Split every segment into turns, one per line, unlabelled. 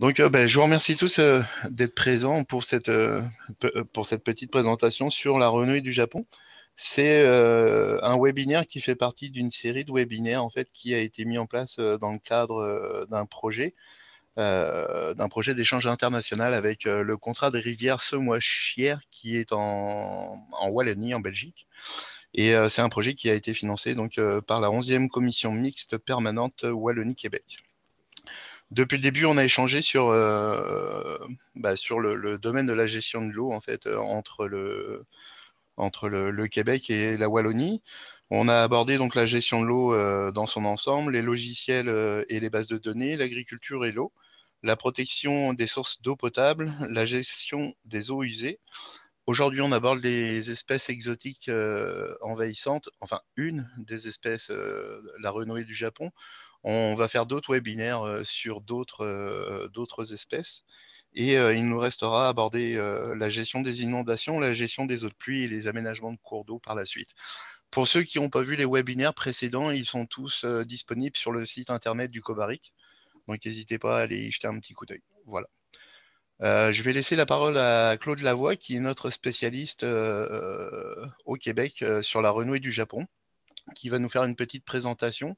Donc, euh, ben, je vous remercie tous euh, d'être présents pour cette, euh, pour cette petite présentation sur la renouée du Japon. C'est un webinaire qui fait partie d'une série de webinaires en fait, qui a été mis en place dans le cadre d'un projet d'un projet d'échange international avec le contrat de rivière semois chier, qui est en, Wallonie, en Belgique. Et c'est un projet qui a été financé donc, par la 11e commission mixte permanente Wallonie-Québec depuis le début, on a échangé sur, euh, bah, le, domaine de la gestion de l'eau, en euh, entre le, entre le, Québec et la Wallonie. On a abordé donc la gestion de l'eau euh, dans son ensemble, les logiciels et les bases de données, l'agriculture et l'eau, la protection des sources d'eau potable, la gestion des eaux usées. Aujourd'hui, on aborde les espèces exotiques envahissantes, enfin une des espèces, la renouée du Japon. On va faire d'autres webinaires euh, sur euh, d'autres espèces. Et euh, il nous restera à aborder la gestion des inondations, la gestion des eaux de pluie et les aménagements de cours d'eau par la suite. Pour ceux qui n'ont pas vu les webinaires précédents, ils sont tous disponibles sur le site internet du Cobaric. Donc n'hésitez pas à aller y jeter un petit coup d'œil. Voilà. je vais laisser la parole à Claude Lavoie, qui est notre spécialiste au Québec sur la renouée du Japon, qui va nous faire une petite présentation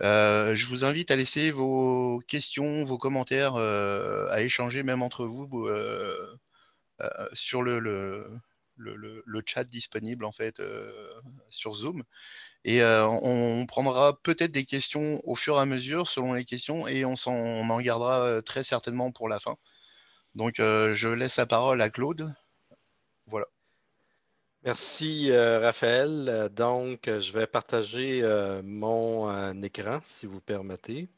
euh, je vous invite à laisser vos questions, vos commentaires, euh, à échanger même entre vous euh, sur le, chat disponible en fait sur Zoom. Et on, prendra peut-être des questions au fur et à mesure selon les questions et on, en, on en, gardera très certainement pour la fin. Donc je laisse la parole à Claude. Voilà.
Merci euh, Raphaël. Euh, donc, euh, je vais partager mon écran, si vous permettez.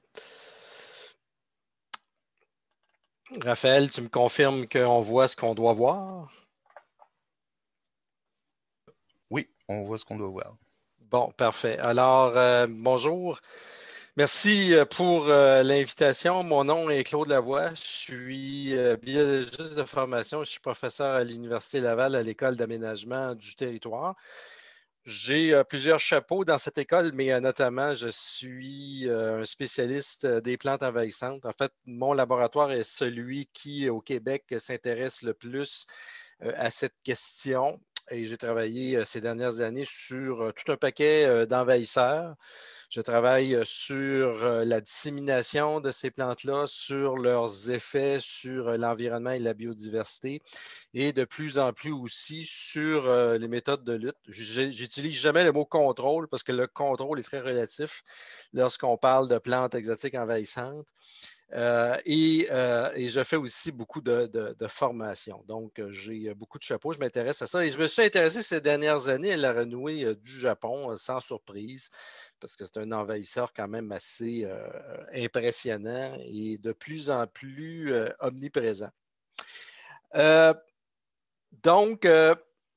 Raphaël, tu me confirmes qu'on voit ce qu'on doit voir? Oui, on voit ce qu'on doit voir. Bon, parfait. Alors, bonjour. Merci euh, pour euh, l'invitation. Mon nom est Claude Lavoie. Je suis euh, biologiste de formation. Je suis professeur à l'Université Laval à l'école d'aménagement du territoire. J'ai plusieurs chapeaux dans cette école, mais notamment, je suis un spécialiste des plantes envahissantes. En fait, mon laboratoire est celui qui, au Québec, s'intéresse le plus à cette question. Et j'ai travaillé ces dernières années sur tout un paquet d'envahisseurs. Je travaille euh, sur euh, la dissémination de ces plantes-là, sur leurs effets sur euh, l'environnement et la biodiversité et de plus en plus aussi sur les méthodes de lutte. J'utilise jamais le mot contrôle parce que le contrôle est très relatif lorsqu'on parle de plantes exotiques envahissantes. et, je fais aussi beaucoup de, de formation. Donc, j'ai beaucoup de chapeaux, je m'intéresse à ça. Et je me suis intéressé ces dernières années à la renouée du Japon, sans surprise parce que c'est un envahisseur quand même assez euh, impressionnant et de plus en plus euh, omniprésent. Euh, donc,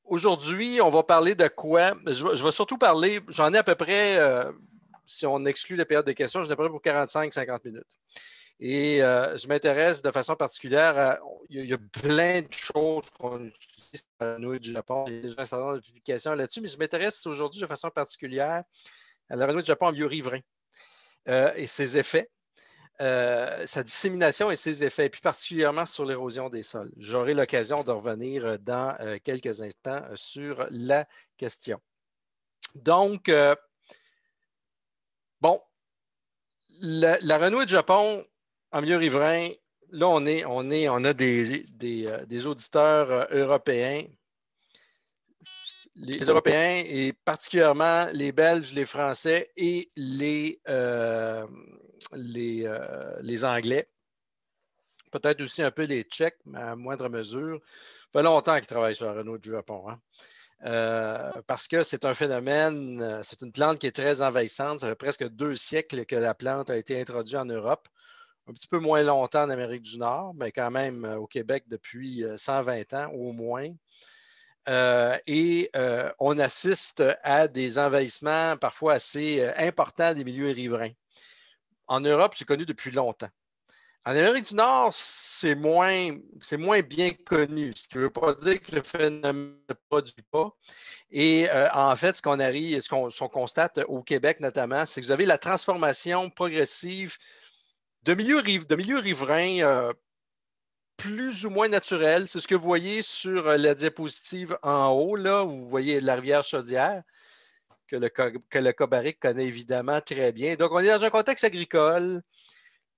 aujourd'hui, on va parler de quoi? Je, vais surtout parler, j'en ai à peu près, si on exclut la période de questions, j'en ai à peu près pour 45-50 minutes. Et je m'intéresse de façon particulière Il y, a, plein de choses qu'on utilise nous, et du Japon. Il y a déjà un certain nombre de publications là-dessus, mais je m'intéresse aujourd'hui de façon particulière la renouée du Japon en milieu riverain euh, et ses effets. Euh, sa dissémination et ses effets, puis particulièrement sur l'érosion des sols. J'aurai l'occasion de revenir euh, dans quelques instants sur la question. Donc, bon, la, renouée du Japon en milieu riverain, là, on, est, on, est, on a des auditeurs européens les, Européens et particulièrement les Belges, les Français et euh, euh, les, Anglais. Peut-être aussi un peu les Tchèques, mais à moindre mesure. Ça fait longtemps qu'ils travaillent sur la Renault du Japon. Hein. Euh, parce que c'est un phénomène, c'est une plante qui est très envahissante. Ça fait presque deux siècles que la plante a été introduite en Europe un petit peu moins longtemps en Amérique du Nord, mais quand même au Québec depuis 120 ans au moins. Euh, et euh, on assiste à des envahissements parfois assez euh, importants des milieux riverains. En Europe, c'est connu depuis longtemps. En Amérique du Nord, c'est moins, bien connu, ce qui ne veut pas dire que le phénomène ne produit pas. Et en fait, ce qu'on arrive, ce qu'on, constate au Québec notamment, c'est que vous avez la transformation progressive de milieux, de riverains plus ou moins naturel. C'est ce que vous voyez sur euh, la diapositive en haut, là, vous voyez la rivière Chaudière, que le, que le Cobaric connaît évidemment très bien. Donc, on est dans un contexte agricole.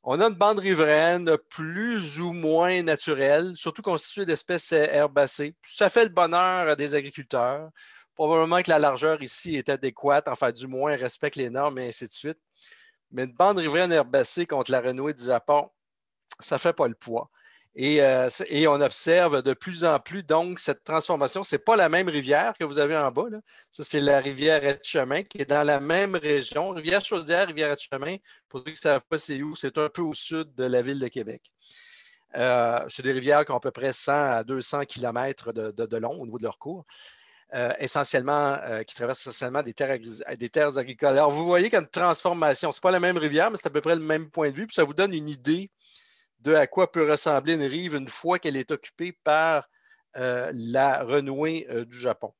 On a une bande riveraine plus ou moins naturelle, surtout constituée d'espèces euh, herbacées. Ça fait le bonheur euh, des agriculteurs. Probablement que la largeur ici est adéquate, enfin du moins respecte les normes et ainsi de suite. Mais une bande riveraine herbacée contre la renouée du Japon, ça ne fait pas le poids. Euh, et, on observe de plus en plus donc cette transformation. Ce n'est pas la même rivière que vous avez en bas. Ça, c'est la rivière Etchemin qui est dans la même région. Rivière Chaudière, rivière Etchemin, pour ceux qui ne savent pas c'est où, c'est un peu au sud de la ville de Québec. Euh, Ce sont des rivières qui ont à peu près 100 à 200 km de, long au niveau de leur cours. Euh, essentiellement, qui traversent essentiellement des terres, des terres, agricoles. Alors, vous voyez qu'il transformation. Ce n'est pas la même rivière, mais c'est à peu près le même point de vue. Puis ça vous donne une idée de à quoi peut ressembler une rive une fois qu'elle est occupée par euh, la renouée euh, du Japon.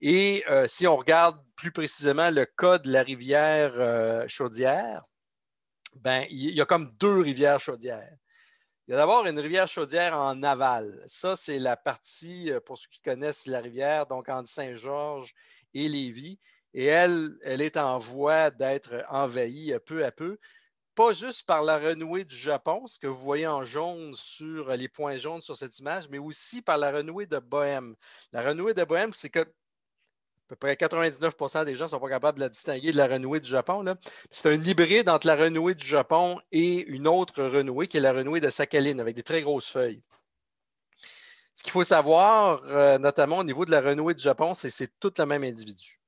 Et euh, si on regarde plus précisément le cas de la rivière Chaudière, ben, il y a comme deux rivières chaudières. Il y a d'abord une rivière chaudière en aval. Ça, c'est la partie, pour ceux qui connaissent la rivière, donc entre Saint-Georges et Lévis. Et elle, elle est en voie d'être envahie peu à peu pas juste par la renouée du Japon, ce que vous voyez en jaune sur euh, les points jaunes sur cette image, mais aussi par la renouée de Bohème. La renouée de Bohème, c'est que à peu près 99 des gens ne sont pas capables de la distinguer de la renouée du Japon. C'est un hybride entre la renouée du Japon et une autre renouée qui est la renouée de Sakhaline avec des très grosses feuilles. Ce qu'il faut savoir, euh, notamment au niveau de la renouée du Japon, c'est que c'est tout le même individu.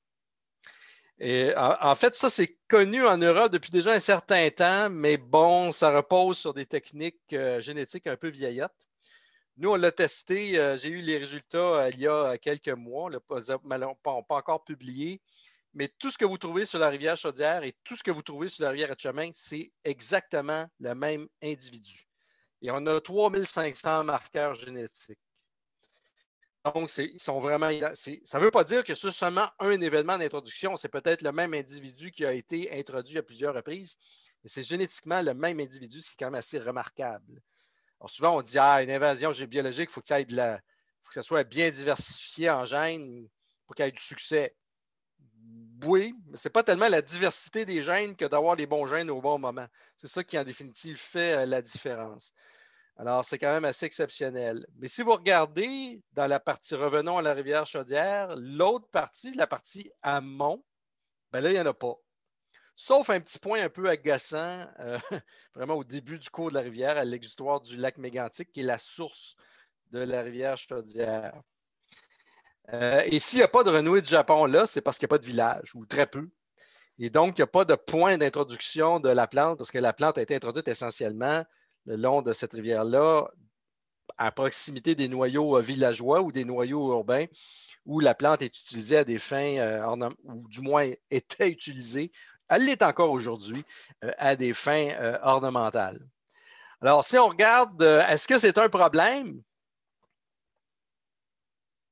Et en, fait, ça, c'est connu en Europe depuis déjà un certain temps, mais bon, ça repose sur des techniques euh, génétiques un peu vieillottes. Nous, on l'a testé. Euh, j'ai eu les résultats euh, il y a quelques mois. On pas, encore publié. Mais tout ce que vous trouvez sur la rivière Chaudière et tout ce que vous trouvez sur la rivière chemin, c'est exactement le même individu. Et on a 3500 marqueurs génétiques. Ah, donc, ils sont vraiment. Ça ne veut pas dire que c'est seulement un événement d'introduction, c'est peut-être le même individu qui a été introduit à plusieurs reprises, mais c'est génétiquement le même individu, ce qui est quand même assez remarquable. Alors, souvent, on dit Ah, une invasion biologique, il faut que ça ait de la. faut que ça soit bien diversifié en gènes pour qu'il y ait du succès. Oui, mais ce n'est pas tellement la diversité des gènes que d'avoir les bons gènes au bon moment. C'est ça qui, en définitive, fait euh, la différence. Alors, c'est quand même assez exceptionnel. Mais si vous regardez dans la partie revenons à la rivière Chaudière, l'autre partie, la partie amont, ben là, il n'y en a pas. Sauf un petit point un peu agaçant, euh, vraiment au début du cours de la rivière, à l'exutoire du lac Mégantic, qui est la source de la rivière Chaudière. Euh, et s'il n'y a pas de renouée du Japon là, c'est parce qu'il n'y a pas de village, ou très peu. Et donc, il n'y a pas de point d'introduction de la plante, parce que la plante a été introduite essentiellement le long de cette rivière-là, à proximité des noyaux euh, villageois ou des noyaux urbains, où la plante est utilisée à des fins, euh, ou du moins était utilisée, elle l'est encore aujourd'hui, euh, à des fins ornementales. Alors, si on regarde, est-ce que c'est un problème?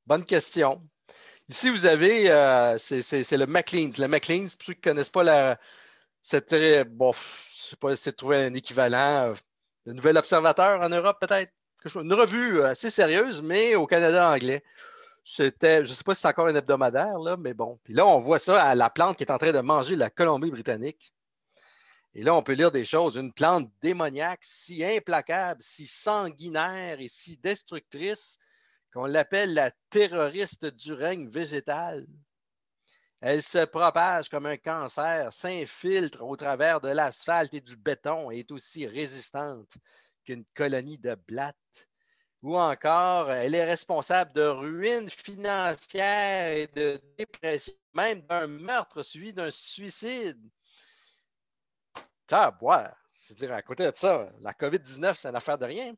Bonne question. Ici, vous avez, c'est le McLean's. Le McLean's, pour ceux qui ne connaissent pas la, cette, bon, je sais pas, c'est trouver un équivalent le Nouvel Observateur en Europe, peut-être. Une revue euh, assez sérieuse, mais au Canada anglais. C'était, je ne sais pas si c'est encore un hebdomadaire, là, mais bon. Puis là, on voit ça à la plante qui est en train de manger la Colombie-Britannique. Et là, on peut lire des choses. Une plante démoniaque si implacable, si sanguinaire et si destructrice qu'on l'appelle la terroriste du règne végétal. Elle se propage comme un cancer, s'infiltre au travers de l'asphalte et du béton et est aussi résistante qu'une colonie de blattes. Ou encore, elle est responsable de ruines financières et de dépression, même d'un meurtre suivi d'un suicide. C'est-à-dire, à côté de ça, la COVID-19, c'est n'a fait de rien.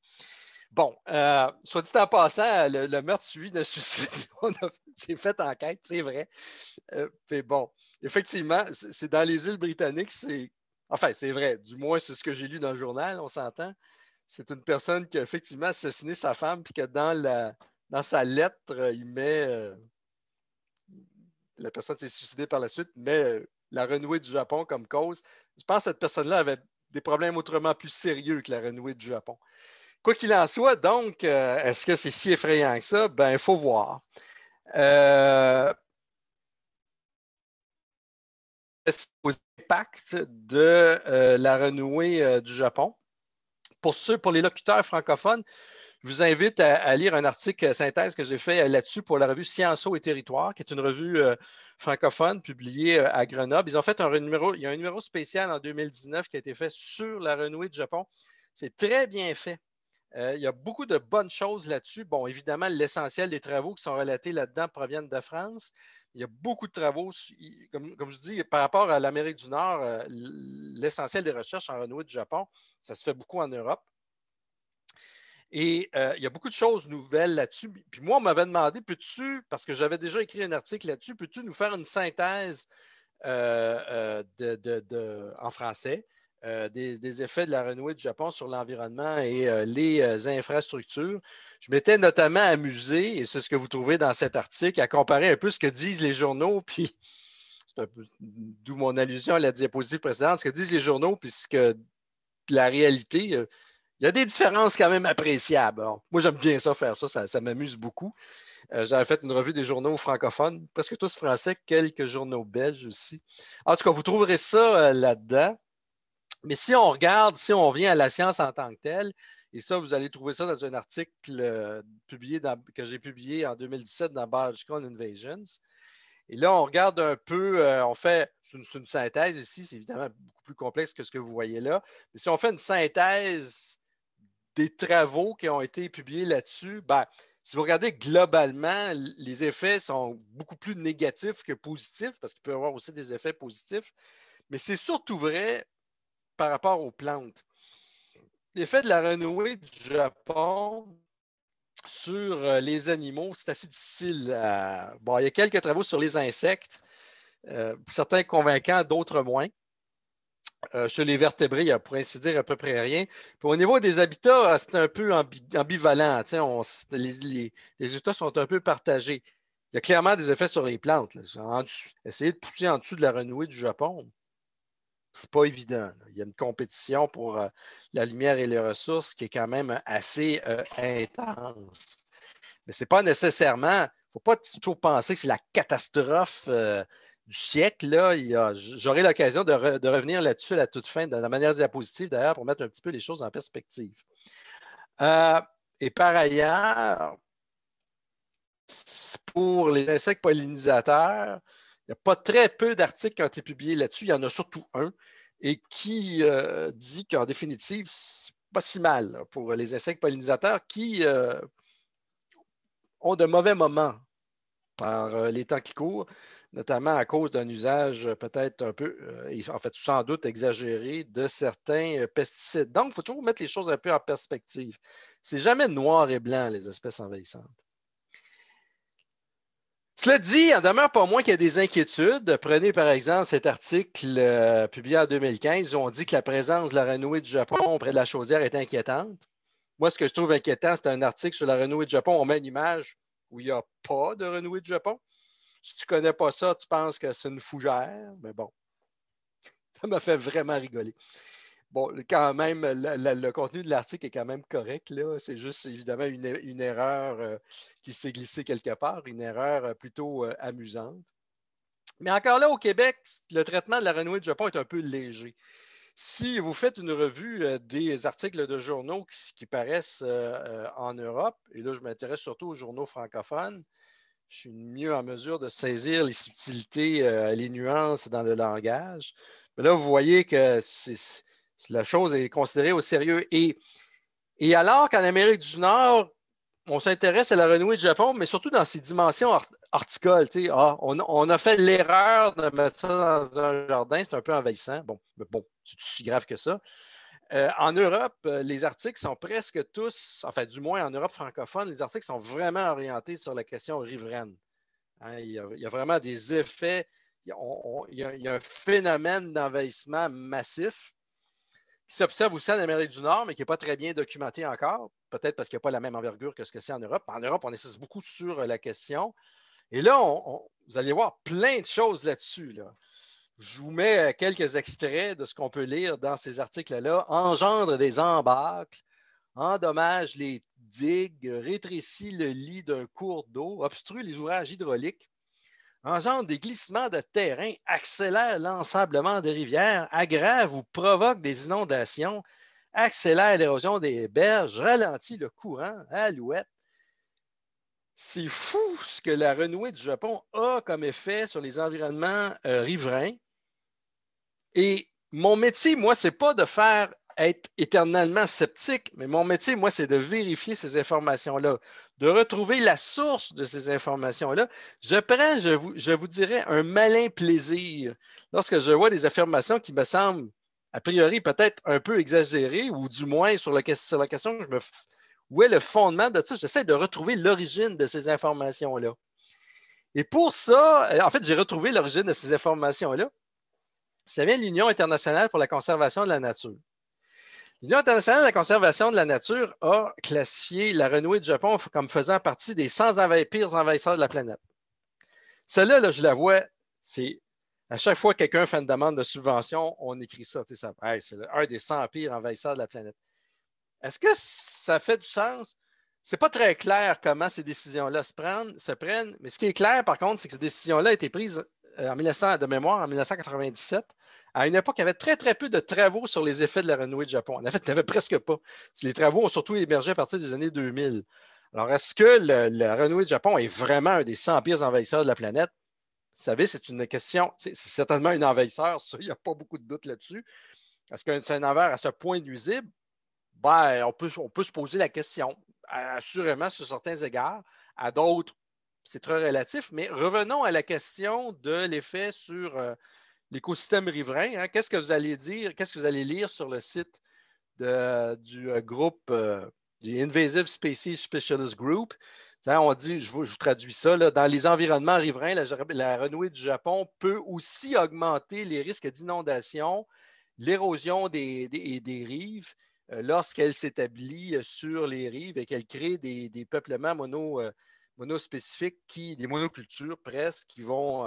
Bon, euh, soit dit en passant, le, meurtre suivi de suicide, j'ai fait enquête, c'est vrai. Euh, mais bon, effectivement, c'est dans les îles britanniques, c'est. Enfin, c'est vrai, du moins, c'est ce que j'ai lu dans le journal, on s'entend. C'est une personne qui a effectivement assassiné sa femme, puis que dans, sa lettre, euh, il met. la personne s'est suicidée par la suite, mais la renouée du Japon comme cause. Je pense que cette personne-là avait des problèmes autrement plus sérieux que la renouée du Japon. Quoi qu'il en soit, donc, euh, est-ce que c'est si effrayant que ça? Ben, il faut voir. Euh, aux impacts de euh, la renouée euh, du Japon. Pour ceux, pour les locuteurs francophones, je vous invite à, lire un article synthèse que j'ai fait là-dessus pour la revue Scienceau et Territoires, qui est une revue francophone publiée à Grenoble. Ils ont fait un numéro, il y a un numéro spécial en 2019 qui a été fait sur la renouée du Japon. C'est très bien fait. Euh, il y a beaucoup de bonnes choses là-dessus. Bon, évidemment, l'essentiel des travaux qui sont relatés là-dedans proviennent de France. Il y a beaucoup de travaux, comme, je dis, par rapport à l'Amérique du Nord, euh, l'essentiel des recherches en renouée du Japon, ça se fait beaucoup en Europe. Et euh, il y a beaucoup de choses nouvelles là-dessus. Puis moi, on m'avait demandé, peux-tu, parce que j'avais déjà écrit un article là-dessus, peux-tu nous faire une synthèse en français? Euh, des, effets de la renouée du Japon sur l'environnement et euh, les euh, infrastructures. Je m'étais notamment amusé, et c'est ce que vous trouvez dans cet article, à comparer un peu ce que disent les journaux, puis c'est d'où mon allusion à la diapositive précédente, ce que disent les journaux, puis ce que la réalité. il y a des différences quand même appréciables. moi, j'aime bien ça, faire ça, ça, m'amuse beaucoup. J'avais fait une revue des journaux francophones, presque tous français, quelques journaux belges aussi. En tout cas, vous trouverez ça là-dedans. Mais si on regarde, si on vient à la science en tant que telle, et ça, vous allez trouver ça dans un article euh, publié que j'ai publié en 2017 dans Biological Invasions. Et là, on regarde un peu, euh, on fait une, synthèse ici, c'est évidemment beaucoup plus complexe que ce que vous voyez là. Mais si on fait une synthèse des travaux qui ont été publiés là-dessus, ben, si vous regardez globalement, les effets sont beaucoup plus négatifs que positifs, parce qu'il peut y avoir aussi des effets positifs. Mais c'est surtout vrai par rapport aux plantes. L'effet de la renouée du Japon sur euh, les animaux, c'est assez difficile. Bon, il y a quelques travaux sur les insectes, euh, certains convaincants, d'autres moins. Euh, sur les vertébrés, il y a pour ainsi dire à peu près rien. au niveau des habitats, c'est un peu ambivalent. les, résultats sont un peu partagés. Il y a clairement des effets sur les plantes. Essayez Essayer de pousser en dessous de la renouée du Japon, c'est pas évident. Il y a une compétition pour euh, la lumière et les ressources qui est quand même euh, assez euh, intense. Mais ce n'est pas nécessairement, il ne faut pas toujours penser que c'est la catastrophe du siècle. j'aurai l'occasion de, de, revenir là-dessus à la toute fin, de la manière diapositive d'ailleurs, pour mettre un petit peu les choses en perspective. et par ailleurs, pour les insectes pollinisateurs, il n'y a pas très peu d'articles qui ont été publiés là-dessus. Il y en a surtout un et qui euh, dit qu'en définitive, c'est pas si mal pour les insectes pollinisateurs qui euh, ont de mauvais moments par euh, les temps qui courent, notamment à cause d'un usage peut-être un peu, en fait sans doute exagéré, de certains pesticides. Donc, il faut toujours mettre les choses un peu en perspective. C'est jamais noir et blanc, les espèces envahissantes. Cela dit, il en demeure pas moins qu'il y a des inquiétudes. Prenez par exemple cet article euh, publié en 2015 où on dit que la présence de la renouée du Japon auprès de la chaudière est inquiétante. Moi, ce que je trouve inquiétant, c'est un article sur la renouée du Japon. On met une image où il n'y a pas de renouée du Japon. Si tu ne connais pas ça, tu penses que c'est une fougère, mais bon, ça m'a fait vraiment rigoler. Bon, quand même, le contenu de l'article est quand même correct. Là. C'est juste évidemment une, erreur euh, qui s'est glissée quelque part, une erreur euh, plutôt euh, amusante. Mais encore là, au Québec, le traitement de la renouée du Japon est un peu léger. Si vous faites une revue des articles de journaux qui, qui paraissent en Europe, et là je m'intéresse surtout aux journaux francophones, je suis mieux en mesure de saisir les subtilités, les nuances dans le langage. Mais là, vous voyez que c'est la chose est considérée au sérieux. Et, et alors qu'en Amérique du Nord, on s'intéresse à la renouée du Japon, mais surtout dans ses dimensions art ah, on, a fait l'erreur de mettre ça dans un jardin, c'est un peu envahissant. Bon, mais bon, c'est si grave que ça. Euh, en Europe, euh, les articles sont presque tous, enfin du moins en Europe francophone, les articles sont vraiment orientés sur la question riveraine. Hein, il, y a, vraiment des effets, il y a un phénomène d'envahissement massif qui s'observe aussi en Amérique du Nord, mais qui n'est pas très bien documenté encore, peut-être parce qu'il n'y a pas la même envergure que ce que c'est en Europe. En Europe, on insiste beaucoup sur euh, la question. Et là, vous allez voir plein de choses là-dessus. Là. Je vous mets euh, quelques extraits de ce qu'on peut lire dans ces articles-là. Engendre des embâcles, endommage les digues, rétrécit le lit d'un cours d'eau, obstrue les ouvrages hydrauliques, engendre des glissements de terrain, accélère l'ensablement des rivières, aggrave ou provoque des inondations, accélère l'érosion des berges, ralentit le courant, alouette. C'est fou ce que la renouée du Japon a comme effet sur les environnements euh, riverains. Et mon métier, moi, c'est pas de faire être éternellement sceptique, mais mon métier, moi, c'est de vérifier ces informations-là, de retrouver la source de ces informations-là. Je prends, je vous, je dirais, un malin plaisir lorsque je vois des affirmations qui me semblent, a priori, peut-être un peu exagérées, ou du moins sur, la question je me, où est le fondement de ça, j'essaie de retrouver l'origine de ces informations-là. Et pour ça, euh, en fait, j'ai retrouvé l'origine de ces informations-là. Ça vient de l'Union internationale pour la conservation de la nature. L'Union internationale de la conservation de la nature a classifié la renouée du Japon comme faisant partie des 100 pires envahisseurs de la planète. Celle-là, je la vois, c'est à chaque fois que quelqu'un fait une demande de subvention, on écrit ça. c'est un des 100 pires envahisseurs de la planète. Est-ce que ça fait du sens? C'est pas très clair comment ces décisions-là se prennent, mais ce qui est clair, par contre, c'est que ces décisions-là ont été prises euh, en de mémoire en 1997 à une époque, il y avait très, très peu de travaux sur les effets de la renouée de Japon. En fait, il n'y avait presque pas. Les travaux ont surtout émergé à partir des années 2000. Alors, est-ce que la renouée de Japon est vraiment un des 100 pires envahisseurs de la planète? Vous savez, c'est une question, c'est certainement une envahisseur, ça, il n'y a pas beaucoup de doute là-dessus. Est-ce que c'est un envers à ce point nuisible? Ben, on peut, se poser la question, assurément, sur certains égards. À d'autres, c'est très relatif, mais revenons à la question de l'effet sur, euh, l'écosystème riverain. Hein, qu'est-ce que vous allez dire, qu'est-ce que vous allez lire sur le site de, du euh, groupe euh, du Invasive Species Specialist Group? on dit, je vous, je traduis ça, dans les environnements riverains, la, renouée du Japon peut aussi augmenter les risques d'inondation, l'érosion des, des, rives euh, lorsqu'elle s'établit sur les rives et qu'elle crée des, des peuplements mono, monospécifiques, qui, des monocultures presque, qui vont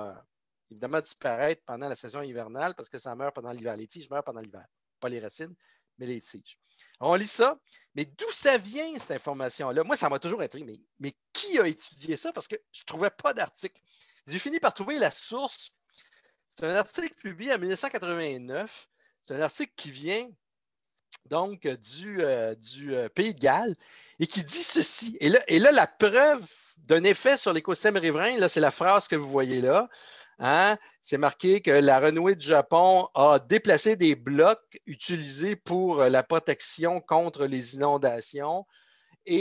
évidemment disparaître pendant la saison hivernale parce que ça meurt pendant l'hiver. Les tiges meurent pendant l'hiver, pas les racines, mais les tiges. On lit ça, mais d'où ça vient cette information-là? Moi, ça m'a toujours intrigué, mais, mais qui a étudié ça? Parce que je ne trouvais pas d'article. J'ai fini par trouver la source. C'est un article publié en 1989. C'est un article qui vient donc du, euh, euh, Pays de Galles et qui dit ceci. Et là, la preuve d'un effet sur l'écosystème riverain, là, c'est la phrase que vous voyez là. Hein? C'est marqué que la renouée du Japon a déplacé des blocs utilisés pour euh, la protection contre les inondations. Euh,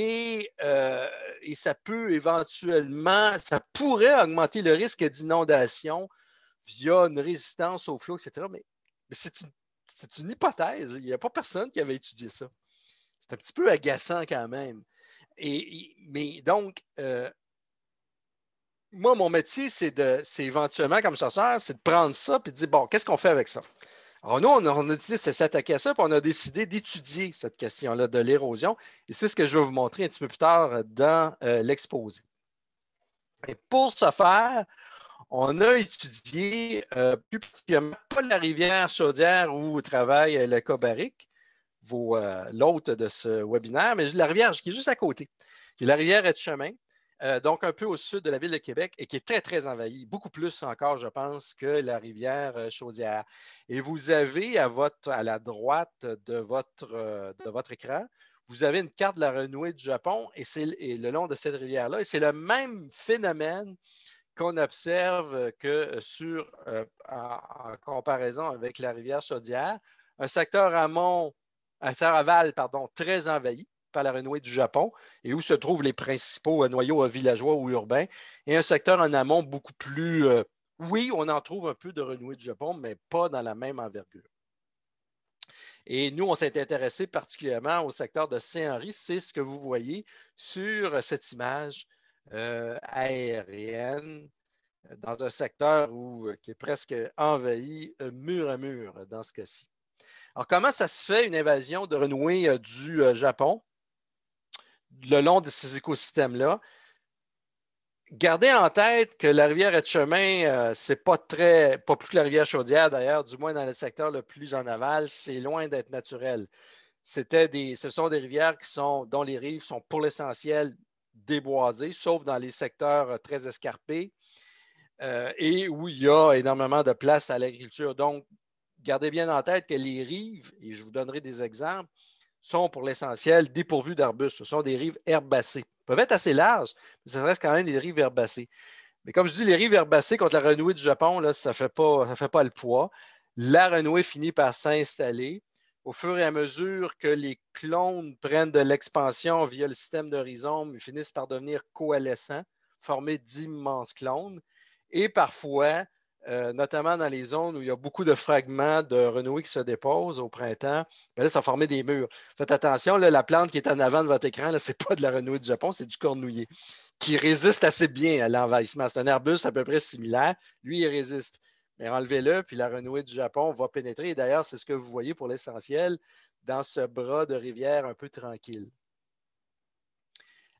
et, ça peut éventuellement, ça pourrait augmenter le risque d'inondation via une résistance au flot, etc. Mais, c'est une, hypothèse. Il n'y a pas personne qui avait étudié ça. C'est un petit peu agaçant quand même. Et, mais donc, euh, moi, mon métier, c'est de, c'est éventuellement, comme chasseur, c'est de prendre ça et de dire, bon, qu'est-ce qu'on fait avec ça? Alors, nous, on a, on décidé de s'attaquer à ça, puis on a décidé d'étudier cette question-là de l'érosion. Et c'est ce que je vais vous montrer un petit peu plus tard dans euh, l'exposé. Et pour ce faire, on a étudié euh, plus particulièrement pas la rivière Chaudière où travaille euh, le Cobaric, l'hôte de ce webinaire, mais la rivière qui est juste à côté. Et la rivière est de chemin. Euh, donc un peu au sud de la ville de Québec, et qui est très, très envahi, beaucoup plus encore, je pense, que la rivière euh, Chaudière. Et vous avez à, votre, à la droite de votre, euh, de votre écran, vous avez une carte de la renouée du Japon, et c'est le long de cette rivière-là, et c'est le même phénomène qu'on observe que sur, en, comparaison avec la rivière Chaudière, un secteur amont, un secteur aval, pardon, très envahi, à la renouée du Japon et où se trouvent les principaux euh, noyaux euh, villageois ou urbains, et un secteur en amont beaucoup plus... Euh, oui, on en trouve un peu de renouée du Japon, mais pas dans la même envergure. Et nous, on s'est intéressé particulièrement au secteur de Saint-Henri. C'est ce que vous voyez sur cette image aérienne dans un secteur qui est presque envahi mur à mur dans ce cas-ci. Alors, comment ça se fait une invasion de renouée du Japon? le long de ces écosystèmes-là. Gardez en tête que la rivière Etchemin, chemin euh, c'est pas très, pas plus que la rivière Chaudière d'ailleurs, du moins dans le secteur le plus en aval, c'est loin d'être naturel. C'était ce sont des rivières qui sont, dont les rives sont pour l'essentiel déboisées, sauf dans les secteurs euh, très escarpés euh, et où il y a énormément de place à l'agriculture. Donc, gardez bien en tête que les rives, et je vous donnerai des exemples, sont pour l'essentiel dépourvus d'arbustes. Ce sont des rives herbacées. Ils peuvent être assez larges, mais ça reste quand même des rives herbacées. Mais comme je dis, les rives herbacées contre la renouée du Japon, là, ça ne fait, pas, le poids. La renouée finit par s'installer. Au fur et à mesure que les clones prennent de l'expansion via le système de ils finissent par devenir coalescents, former d'immenses clones. Et parfois, euh, notamment dans les zones où il y a beaucoup de fragments de renouées qui se déposent au printemps, bien là, ça formait des murs. Faites attention, la plante qui est en avant de votre écran, ce n'est pas de la renouée du Japon, c'est du cornouiller, qui résiste assez bien à l'envahissement. C'est un arbuste à peu près similaire. Lui, il résiste. Mais enlevez-le, puis la renouée du Japon va pénétrer. Et d'ailleurs, c'est ce que vous voyez pour l'essentiel dans ce bras de rivière un peu tranquille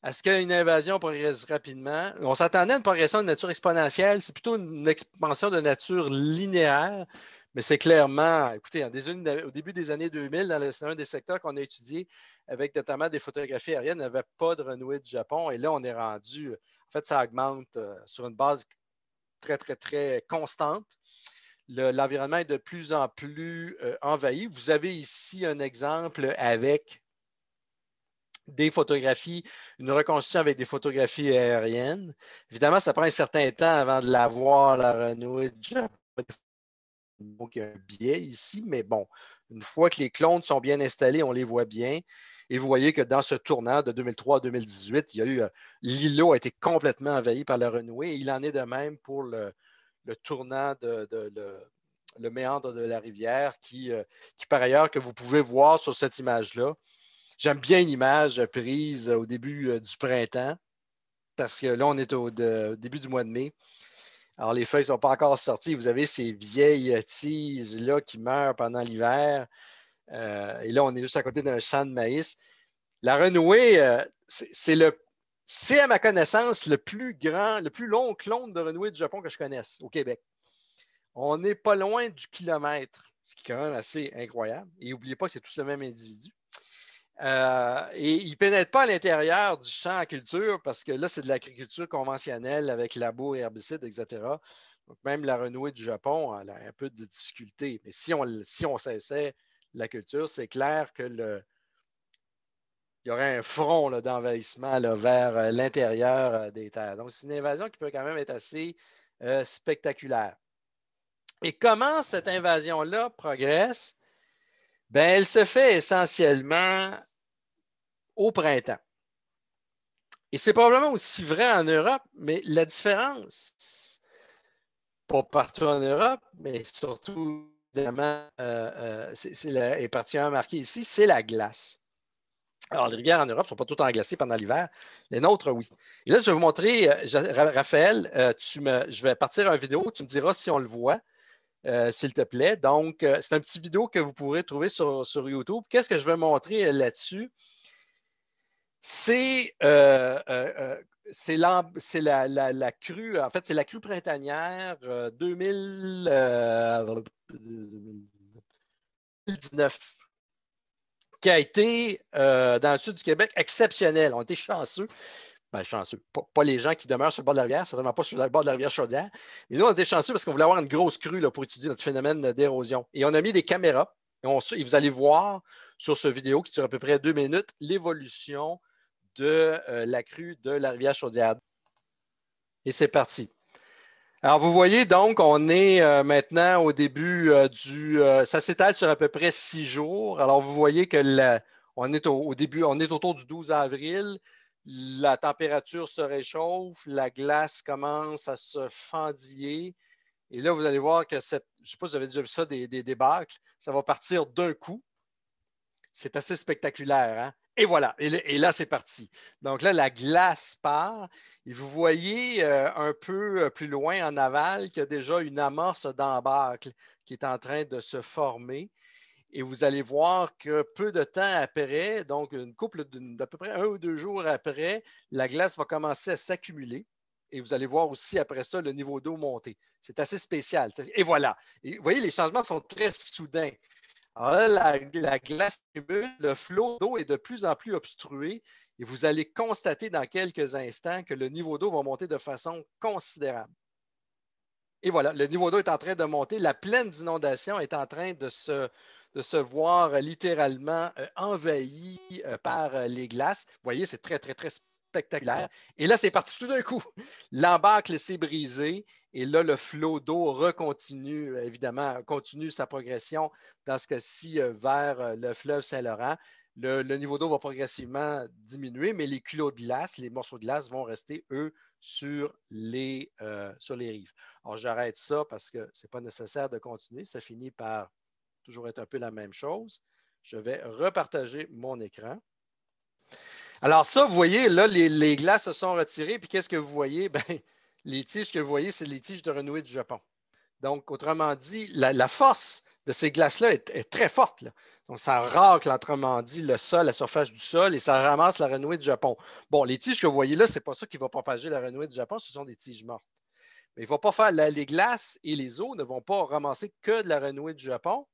est ce qu'une invasion progresse rapidement. On s'attendait à une progression de nature exponentielle, c'est plutôt une expansion de nature linéaire, mais c'est clairement, écoutez, des, au début des années 2000, dans un des secteurs qu'on a étudié, avec notamment des photographies aériennes, avait pas de renouée du Japon, et là, on est rendu, en fait, ça augmente euh, sur une base très, très, très constante. L'environnement est de plus en plus euh, envahi. Vous avez ici un exemple avec des photographies, une reconstitution avec des photographies aériennes. Évidemment, ça prend un certain temps avant de la voir, la renouée. Donc, il y a un biais ici, mais bon, une fois que les clones sont bien installés, on les voit bien. Et vous voyez que dans ce tournant de 2003 à 2018, il y eu euh, l'îlot a été complètement envahi par la renouée. il en est de même pour le, tournant de, le méandre de la rivière euh, qui, par ailleurs, que vous pouvez voir sur cette image-là, J'aime bien l'image prise euh, au début euh, du printemps, parce que là, on est au début du mois de mai. Alors, les feuilles ne sont pas encore sorties. Vous avez ces vieilles tiges-là qui meurent pendant l'hiver. Euh, et là, on est juste à côté d'un champ de maïs. La renouée, c'est c'est à ma connaissance le plus grand, le plus long clone de renouée du Japon que je connaisse au Québec. On n'est pas loin du kilomètre, ce qui est quand même assez incroyable. Et n'oubliez pas que c'est tous le même individu. Euh, et il ne pénètre pas à l'intérieur du champ à culture parce que là, c'est de l'agriculture conventionnelle avec labour et herbicides, etc. Donc, même la renouée du Japon a un peu de difficulté. Mais si on, cessait la culture, c'est clair que il y aurait un front d'envahissement vers euh, l'intérieur euh, des terres. Donc, c'est une invasion qui peut quand même être assez spectaculaire. Et comment cette invasion-là progresse? Bien, elle se fait essentiellement au printemps. Et c'est probablement aussi vrai en Europe, mais la différence, pas partout en Europe, mais surtout, évidemment, euh, euh la, partie particulièrement ici, c'est la glace. Alors, les rivières en Europe ne sont pas toutes englacées pendant l'hiver. Les nôtres, oui. Et là, je vais vous montrer, euh, Raphaël, euh, je vais partir en vidéo, tu me diras si on le voit. Euh, s'il te plaît. Donc, euh, c'est un petit vidéo que vous pourrez trouver sur, YouTube. Qu'est-ce que je vais montrer euh, là-dessus? C'est la, crue, en fait, c'est la crue printanière 2019 qui a été, dans le sud du Québec, exceptionnelle. On était chanceux ben, chanceux. Pas, les gens qui demeurent sur le bord de la rivière, certainement pas sur le bord de la rivière Chaudière. Mais nous, on était chanceux parce qu'on voulait avoir une grosse crue pour étudier notre phénomène d'érosion. Et on a mis des caméras. Et, vous allez voir sur ce vidéo qui dure à peu près deux minutes l'évolution de euh, la crue de la rivière Chaudière. Et c'est parti. Alors, vous voyez donc, on est euh, maintenant au début euh, du. ça s'étale sur à peu près six jours. Alors, vous voyez que on, est au, début, on est autour du 12 avril la température se réchauffe, la glace commence à se fendiller. Et là, vous allez voir que cette, je ne sais pas si vous avez déjà vu ça, des, débâcles, ça va partir d'un coup. C'est assez spectaculaire. Hein? Et voilà, et, là, c'est parti. Donc là, la glace part. Et vous voyez euh, un peu euh, plus loin en aval qu'il y a déjà une amorce d'embâcle qui est en train de se former. Et vous allez voir que peu de temps après, donc une couple d'à peu près un ou deux jours après, la glace va commencer à s'accumuler. Et vous allez voir aussi après ça le niveau d'eau monter. C'est assez spécial. Et voilà. vous voyez, les changements sont très soudains. Alors la, glace le flot d'eau est de plus en plus obstrué et vous allez constater dans quelques instants que le niveau d'eau va monter de façon considérable. Et voilà, le niveau d'eau est en train de monter, la plaine d'inondation est en train de se, de se voir euh, littéralement euh, envahi euh, ah. par les glaces. Vous voyez, c'est très, très, très spectaculaire. Et là, c'est parti tout d'un coup. L'embarque s'est brisé et là, le flot d'eau recontinue, évidemment, continue sa progression, dans ce cas-ci, vers le fleuve Saint-Laurent. Le, niveau d'eau va progressivement diminuer, mais les culots de glace, les morceaux de glace vont rester, eux, sur les, sur les rives. Alors, j'arrête ça parce que ce n'est pas nécessaire de continuer. Ça finit par toujours être un peu la même chose. Je vais repartager mon écran. Alors ça, vous voyez, là, les, glaces se sont retirées. Puis qu'est-ce que vous voyez? Ben, les tiges que vous voyez, c'est les tiges de renouée du Japon. Donc, autrement dit, la, force de ces glaces-là est, très forte. Donc, ça racle, autrement dit, le sol, la surface du sol, et ça ramasse la renouée du Japon. Bon, les tiges que vous voyez là, ce n'est pas ça qui va propager la renouée du Japon, ce sont des tiges mortes. Mais il ne va pas faire la, les glaces et les eaux ne vont pas ramasser que de la renouée du Japon,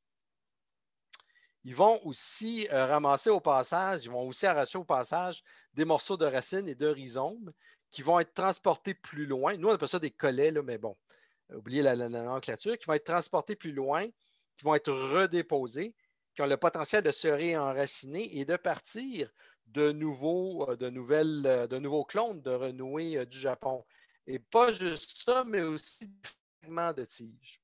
ils vont aussi euh, ramasser au passage, ils vont aussi arracher au passage des morceaux de racines et de rhizomes qui vont être transportés plus loin. Nous, on appelle ça des collets, là, mais bon, oubliez la, nomenclature, qui vont être transportés plus loin, qui vont être redéposés, qui ont le potentiel de se réenraciner et de partir de nouveaux, euh, de nouvelles, euh, de nouveaux clones de renouer du Japon. Et pas juste ça, mais aussi des fragments de tiges.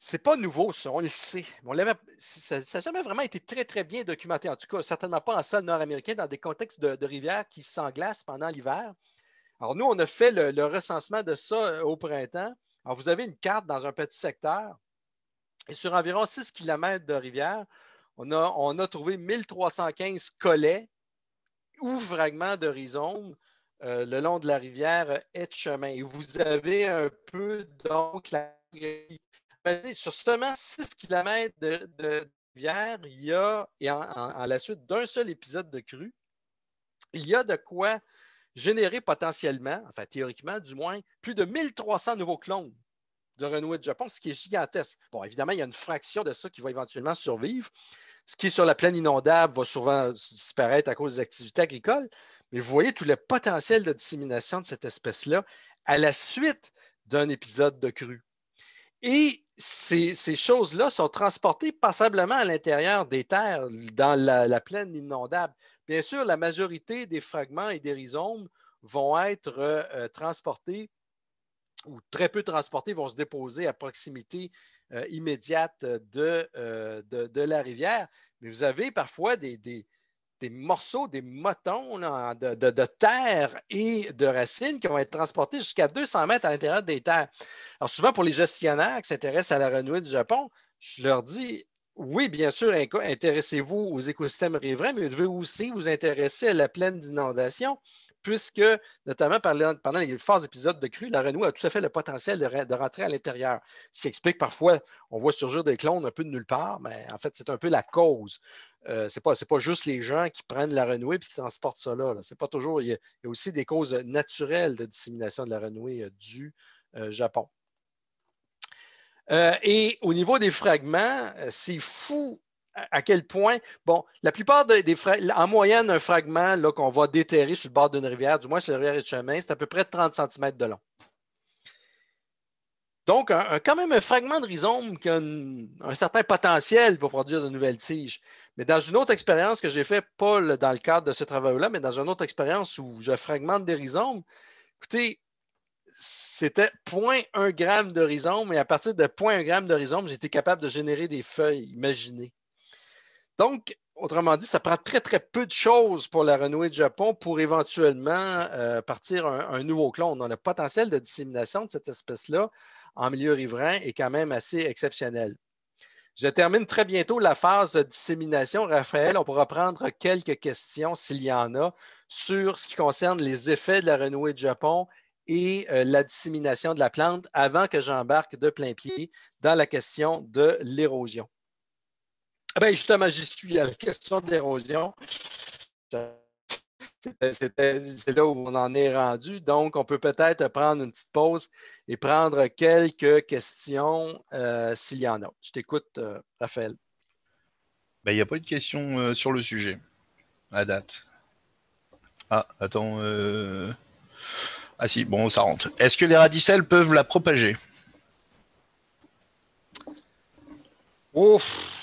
C'est pas nouveau, ça, on le sait. On ça n'a jamais vraiment été très, très bien documenté, en tout cas, certainement pas en sol nord-américain, dans des contextes de, rivières qui s'englacent pendant l'hiver. Alors, nous, on a fait le, recensement de ça euh, au printemps. Alors, vous avez une carte dans un petit secteur, et sur environ 6 km de rivière, on a, on a trouvé 1315 collets ou fragments de euh, le long de la rivière Etchemin. chemin. Et vous avez un peu, donc, la sur seulement 6 km de, de il y a, et en, la suite d'un seul épisode de crue, il y a de quoi générer potentiellement, enfin théoriquement du moins, plus de 1300 nouveaux clones de Renoué de Japon, ce qui est gigantesque. Bon, évidemment, il y a une fraction de ça qui va éventuellement survivre. Ce qui est sur la plaine inondable va souvent disparaître à cause des activités agricoles, mais vous voyez tout le potentiel de dissémination de cette espèce-là à la suite d'un épisode de crue. Et ces, choses-là sont transportées passablement à l'intérieur des terres, dans la, plaine inondable. Bien sûr, la majorité des fragments et des rhizomes vont être euh, euh, transportés ou très peu transportés, vont se déposer à proximité euh, immédiate de, la rivière. Mais vous avez parfois des, des morceaux, des motons de, de, terre et de racines qui vont être transportés jusqu'à 200 mètres à l'intérieur des terres. Alors, souvent, pour les gestionnaires qui s'intéressent à la renouée du Japon, je leur dis oui, bien sûr, intéressez-vous aux écosystèmes riverains, mais vous devez aussi vous intéresser à la plaine d'inondation puisque, notamment pendant les forts épisodes de crue, la renouée a tout à fait le potentiel de, rentrer à l'intérieur. Ce qui explique parfois, on voit surgir des clones un peu de nulle part, mais en fait, c'est un peu la cause. Euh, ce n'est pas, juste les gens qui prennent la renouée et qui transportent ça là. C'est pas toujours. Il y, a, aussi des causes naturelles de dissémination de la renouée euh, du euh, Japon. et au niveau des fragments, c'est fou à quel point, bon, la plupart des, en moyenne, un fragment qu'on va déterrer sur le bord d'une rivière, du moins sur la rivière et le chemin, c'est à peu près 30 cm de long. Donc, quand même un fragment de rhizome qui a un, certain potentiel pour produire de nouvelles tiges. Mais dans une autre expérience que j'ai faite, pas dans le cadre de ce travail-là, mais dans une autre expérience où je fragmente des rhizomes, écoutez, c'était 0.1 g de rhizome, et à partir de 0.1 gramme de rhizome, été capable de générer des feuilles, imaginez. Donc, autrement dit, ça prend très, très peu de choses pour la renouée de Japon pour éventuellement euh, partir un, nouveau clone. Donc, le potentiel de dissémination de cette espèce-là en milieu riverain est quand même assez exceptionnel. Je termine très bientôt la phase de dissémination. Raphaël, on pourra prendre quelques questions s'il y en a sur ce qui concerne les effets de la renouée de Japon et euh, la dissémination de la plante avant que j'embarque de plein pied dans la question de l'érosion. Ah ben justement, j'y suis la question d'érosion. C'est là où on en est rendu. Donc, on peut peut-être prendre une petite pause et prendre quelques questions euh, s'il y en a. Je t'écoute, euh, Raphaël.
Ben, il n'y a pas de question euh, sur le sujet à date. Ah, attends. Ah si, bon, ça rentre. Est-ce que les radicelles peuvent la propager
Ouf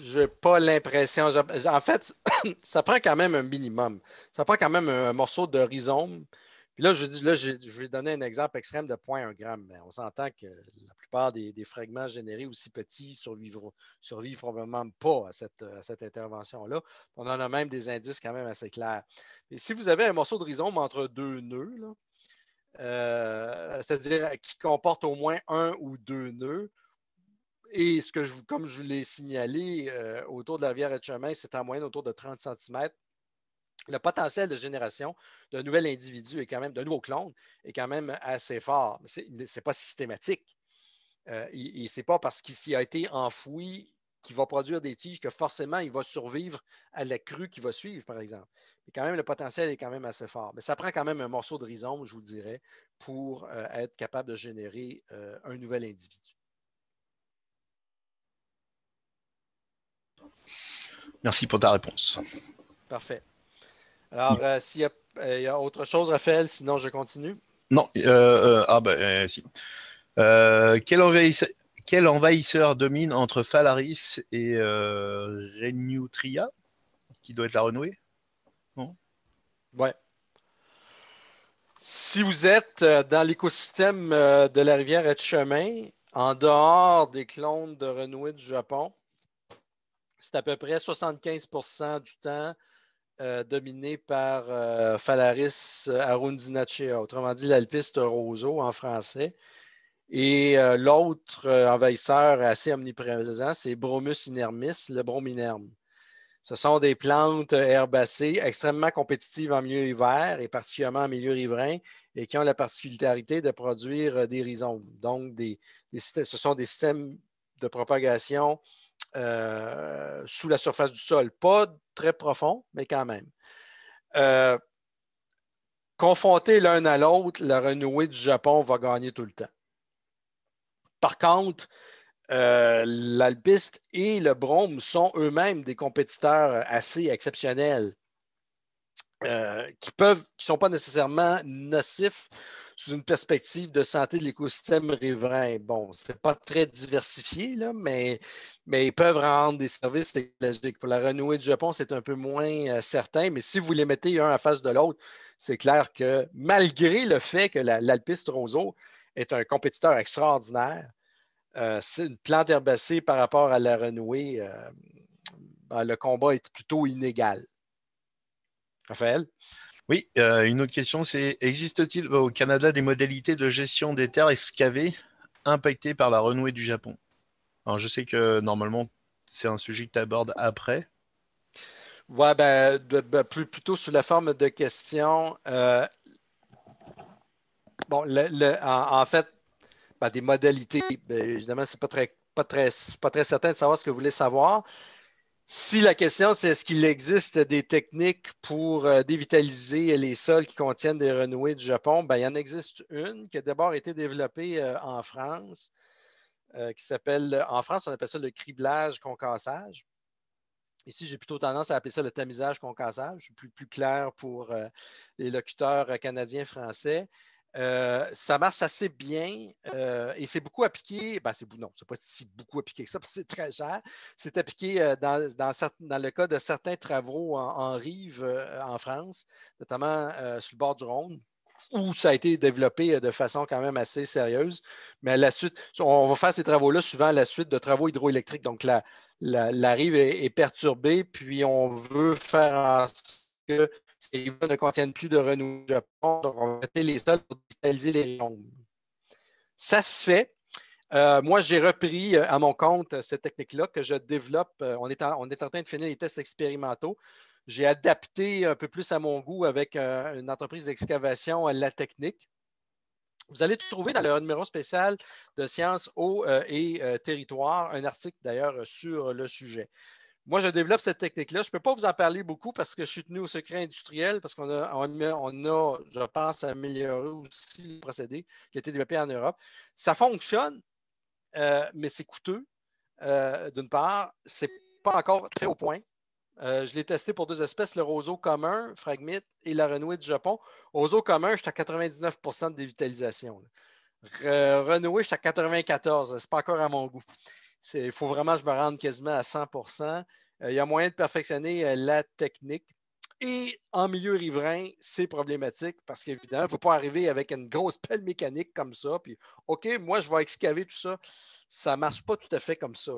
je n'ai pas l'impression. En fait, ça prend quand même un minimum. Ça prend quand même un morceau de rhizome. là, je, dis, je, vais donner un exemple extrême de 0.1 gramme. Mais on s'entend que la plupart des, fragments générés aussi petits survivront, survivent probablement pas à cette, intervention-là. On en a même des indices quand même assez clairs. si vous avez un morceau de rhizome entre deux nœuds, euh, c'est-à-dire qui comporte au moins un ou deux nœuds, et ce que je, comme je l'ai signalé, euh, autour de la rivière et de chemin, c'est en moyenne autour de 30 cm. Le potentiel de génération d'un nouvel individu est quand même, d'un nouveau clone, est quand même assez fort. Ce n'est pas systématique. Euh, et, ce n'est pas parce qu'il s'y a été enfoui qu'il va produire des tiges que forcément il va survivre à la crue qui va suivre, par exemple. Mais quand même, le potentiel est quand même assez fort. Mais ça prend quand même un morceau de rhizome, je vous dirais, pour euh, être capable de générer un nouvel individu.
Merci pour ta réponse.
Parfait. Alors, euh, s'il euh, y, a autre chose, Raphaël, sinon je continue.
Non, euh, ah ben si. Quel envahisseur, domine entre Phalaris et Renutria, qui doit être la renouée Non Ouais.
Si vous êtes dans l'écosystème de la rivière et chemin, en dehors des clones de renouée du Japon, c'est à peu près 75 du temps euh, dominé par euh, Phalaris euh, Arundinacea, autrement dit l'alpiste roseau en français. Et l'autre envahisseur assez omniprésent, c'est Bromus inermis, le brominerme. Ce sont des plantes herbacées extrêmement compétitives en milieu hiver et particulièrement en milieu riverain et qui ont la particularité de produire des rhizomes. Donc, ce sont des systèmes de propagation euh, sous la surface du sol. Pas très profond, mais quand même. Euh, confrontés l'un à l'autre, la renouée du Japon va gagner tout le temps. Par contre, euh, l'alpiste et le brome sont eux-mêmes des compétiteurs assez exceptionnels euh, qui peuvent, qui ne sont pas nécessairement nocifs sous une perspective de santé de l'écosystème riverain. Bon, n'est pas très diversifié, là, mais, mais ils peuvent rendre des services écologiques. Pour la renouée du Japon, c'est un peu moins euh, certain, mais si vous les mettez un en face de l'autre, c'est clair que malgré le fait que l'alpiste roseau est un compétiteur extraordinaire, euh, c'est une plante herbacée par rapport à la renouée, euh, ben, le combat est plutôt inégal.
Raphaël? Oui, euh, une autre question, c'est existe-t-il euh, au Canada des modalités de gestion des terres excavées impactées par la renouée du Japon Alors, je sais que normalement, c'est un sujet que tu abordes après. Oui, ben, ben, plus plutôt sous la forme de questions. Euh,
bon, en, fait, ben, des modalités, ben, évidemment, ce n'est pas très, pas, très, pas très certain de savoir ce que vous voulez savoir. Si la question, c'est est-ce qu'il existe des techniques pour euh, dévitaliser les sols qui contiennent des renouées du Japon, ben, il en existe une qui a d'abord été développée euh, en France, euh, qui s'appelle, en France, on appelle ça le criblage-concassage. Ici, j'ai plutôt tendance à appeler ça le tamisage-concassage. Je plus clair pour les locuteurs canadiens-français. Euh, ça marche assez bien euh, et c'est beaucoup appliqué. Ben c'est, non, c'est pas si beaucoup appliqué que ça, parce que c'est très cher. C'est appliqué euh, dans, dans, le cas de certains travaux en, rive en France, notamment sur le bord du Rhône, où ça a été développé de façon quand même assez sérieuse. Mais à la suite, on va faire ces travaux-là souvent à la suite de travaux hydroélectriques. Donc la, la, rive est, est, perturbée, puis on veut faire en sorte que ces livres ne contiennent plus de renouvellement, donc on va les sols pour digitaliser les langues. Ça se fait. Euh, moi, j'ai repris euh, à mon compte euh, cette technique-là que je développe. On est, en, train de finir les tests expérimentaux. J'ai adapté un peu plus à mon goût avec une entreprise d'excavation à la technique. Vous allez tout trouver dans le numéro spécial de Sciences, Eau et Territoires, Territoire un article d'ailleurs sur le sujet moi, je développe cette technique-là. Je ne peux pas vous en parler beaucoup parce que je suis tenu au secret industriel, parce qu'on a, on a, je pense, amélioré aussi le procédé qui a été développé en Europe. Ça fonctionne, euh, mais c'est coûteux, euh, d'une part. Ce n'est pas encore très au point. Euh, je l'ai testé pour deux espèces, le roseau commun, Fragmite, et la renouée du Japon. Roseau commun, je suis à 99 de dévitalisation. Renouée, je suis à 94 Ce n'est pas encore à mon goût. Il faut vraiment que je me rende quasiment à 100 euh, Il y a moyen de perfectionner euh, la technique. Et en milieu riverain, c'est problématique parce qu'évidemment, il ne faut pas arriver avec une grosse pelle mécanique comme ça. Puis, OK, moi, je vais excaver tout ça. Ça ne marche pas tout à fait comme ça.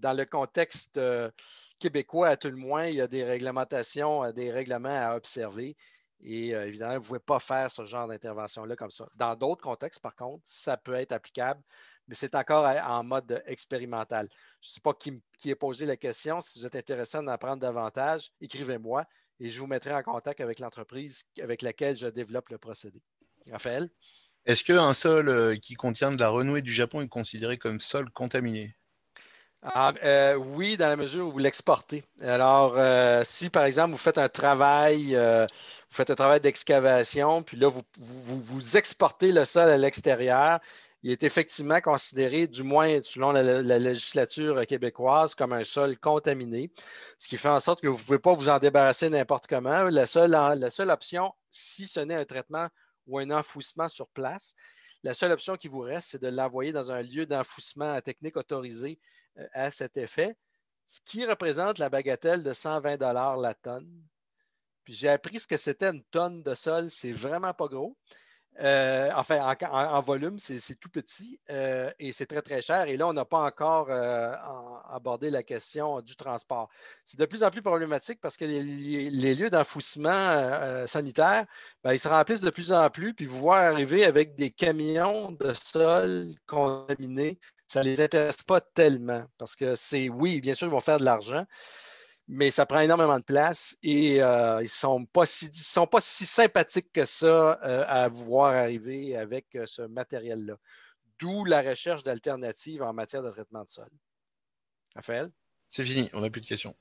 Dans le contexte euh, québécois, à tout le moins, il y a des réglementations, des règlements à observer. Et évidemment, vous ne pouvez pas faire ce genre d'intervention-là comme ça. Dans d'autres contextes, par contre, ça peut être applicable mais c'est encore euh, en mode expérimental. Je ne sais pas qui, a posé la question. Si vous êtes intéressé à apprendre davantage, écrivez-moi et je vous mettrai en contact avec l'entreprise avec laquelle je développe le procédé. Raphaël?
Est-ce qu'un sol euh, qui contient de la renouée du Japon est considéré comme sol contaminé?
Ah, euh, oui, dans la mesure où vous l'exportez. Alors, si par exemple vous faites un travail, vous faites un travail d'excavation, puis là vous, vous exportez le sol à l'extérieur, il est effectivement considéré, du moins selon la, législature québécoise, comme un sol contaminé, ce qui fait en sorte que vous ne pouvez pas vous en débarrasser n'importe comment. La seule, option, si ce n'est un traitement ou un enfouissement sur place, la seule option qui vous reste, c'est de l'envoyer dans un lieu d'enfouissement à technique autorisé euh, à cet effet, ce qui représente la bagatelle de 120 la tonne. Puis j'ai appris ce que c'était une tonne de sol, c'est vraiment pas gros. Euh, enfin, en, volume, c'est tout petit euh, et c'est très, très cher. Et là, on n'a pas encore euh, abordé la question du transport. C'est de plus en plus problématique parce que les, lieux d'enfouissement sanitaire, ben, ils se remplissent de plus en plus, puis vous voir arriver avec des camions de sol contaminés, ça ne les intéresse pas tellement parce que c'est, oui, bien sûr, ils vont faire de l'argent, mais ça prend énormément de place et euh, ils ne sont, pas si, sont pas si sympathiques que ça euh, à voir arriver avec euh, ce matériel-là. D'où la recherche d'alternatives en matière de traitement de sol. Raphaël?
C'est fini, on n'a plus de questions.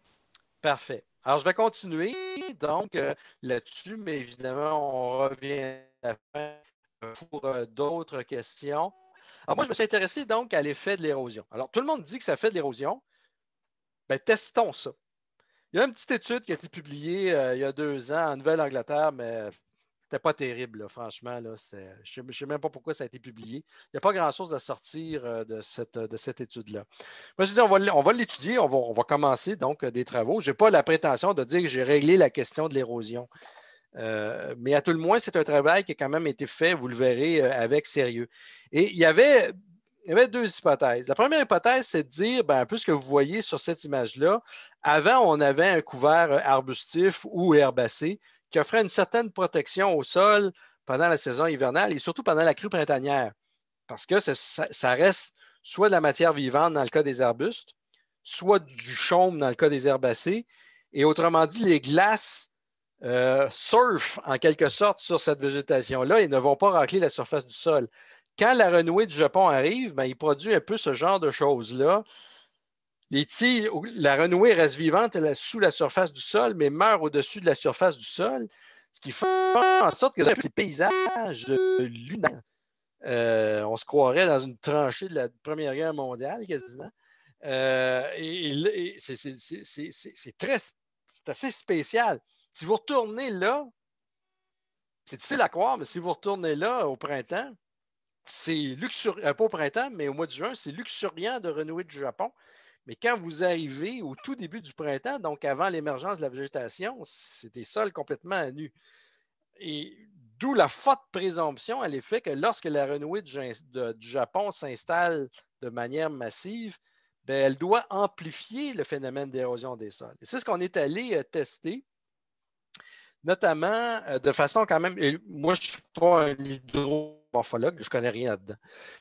Parfait. Alors, je vais continuer donc là-dessus, mais évidemment, on revient à pour d'autres questions. moi, je me suis intéressé donc à l'effet de l'érosion. Alors, tout le monde dit que ça fait de l'érosion. Ben, testons ça. Il y a une petite étude qui a été publiée euh, il y a deux ans en Nouvelle-Angleterre, mais c'était pas terrible, franchement. Là, je ne sais, même pas pourquoi ça a été publié. Il n'y a pas grand-chose à sortir euh, de cette, étude-là. Moi, je dis, on va, on va l'étudier, on va, commencer donc euh, des travaux. Je n'ai pas la prétention de dire que j'ai réglé la question de l'érosion. mais à tout le moins, c'est un travail qui a quand même été fait, vous le verrez, avec sérieux. Et il y avait il y avait deux hypothèses. La première hypothèse, c'est de dire, ben, un que vous voyez sur cette image-là, avant, on avait un couvert euh, arbustif ou herbacé qui offrait une certaine protection au sol pendant la saison hivernale et surtout pendant la crue printanière, parce que ça, reste soit de la matière vivante dans le cas des arbustes, soit du chaume dans le cas des herbacés et autrement dit, les glaces euh, surfent en quelque sorte sur cette végétation-là et ne vont pas racler la surface du sol. Quand la renouée du Japon arrive, ben, il produit un peu ce genre de choses-là. la renouée reste vivante elle sous la surface du sol, mais meurt au-dessus de la surface du sol, ce qui fait en sorte que c'est un petit paysage lunaire. Euh, on se croirait dans une tranchée de la Première Guerre mondiale, quasiment. et, c'est assez spécial. Si vous retournez là, c'est difficile à croire, mais si vous retournez là au printemps, c'est luxuriant, euh, pas au printemps, mais au mois de juin, c'est luxuriant de renouer du Japon. Mais quand vous arrivez au tout début du printemps, donc avant l'émergence de la végétation, c'est des sols complètement à nu. Et d'où la forte présomption à l'effet que lorsque la renouée du, Japon s'installe de manière massive, ben, elle doit amplifier le phénomène d'érosion des sols. Et c'est ce qu'on est allé euh, tester, notamment euh, de façon quand même, moi je ne suis pas un hydro morphologue, je ne connais rien là-dedans.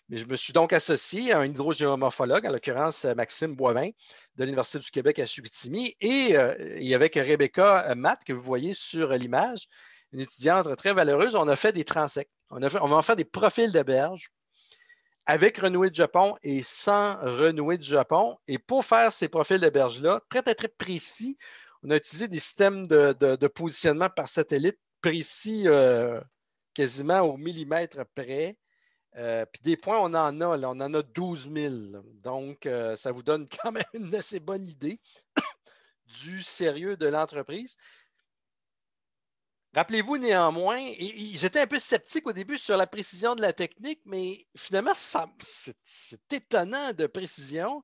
Mais je me suis donc associé à un hydrogéomorphologue, en l'occurrence euh, Maxime Boivin, de l'Université du Québec à Chicoutimi, et, euh, avec Rebecca euh, Matt, que vous voyez sur l'image, une étudiante très valeureuse, on a fait des transects. On, va en faire des profils de berges avec renoué du Japon et sans renoué du Japon. Et pour faire ces profils de berges-là, très, très, très précis, on a utilisé des systèmes de, positionnement par satellite précis, quasiment au millimètre près. Euh, puis des points, on en a, on en a 12 000. Donc, euh, ça vous donne quand même une assez bonne idée du sérieux de l'entreprise. Rappelez-vous néanmoins, j'étais un peu sceptique au début sur la précision de la technique, mais finalement, c'est étonnant de précision.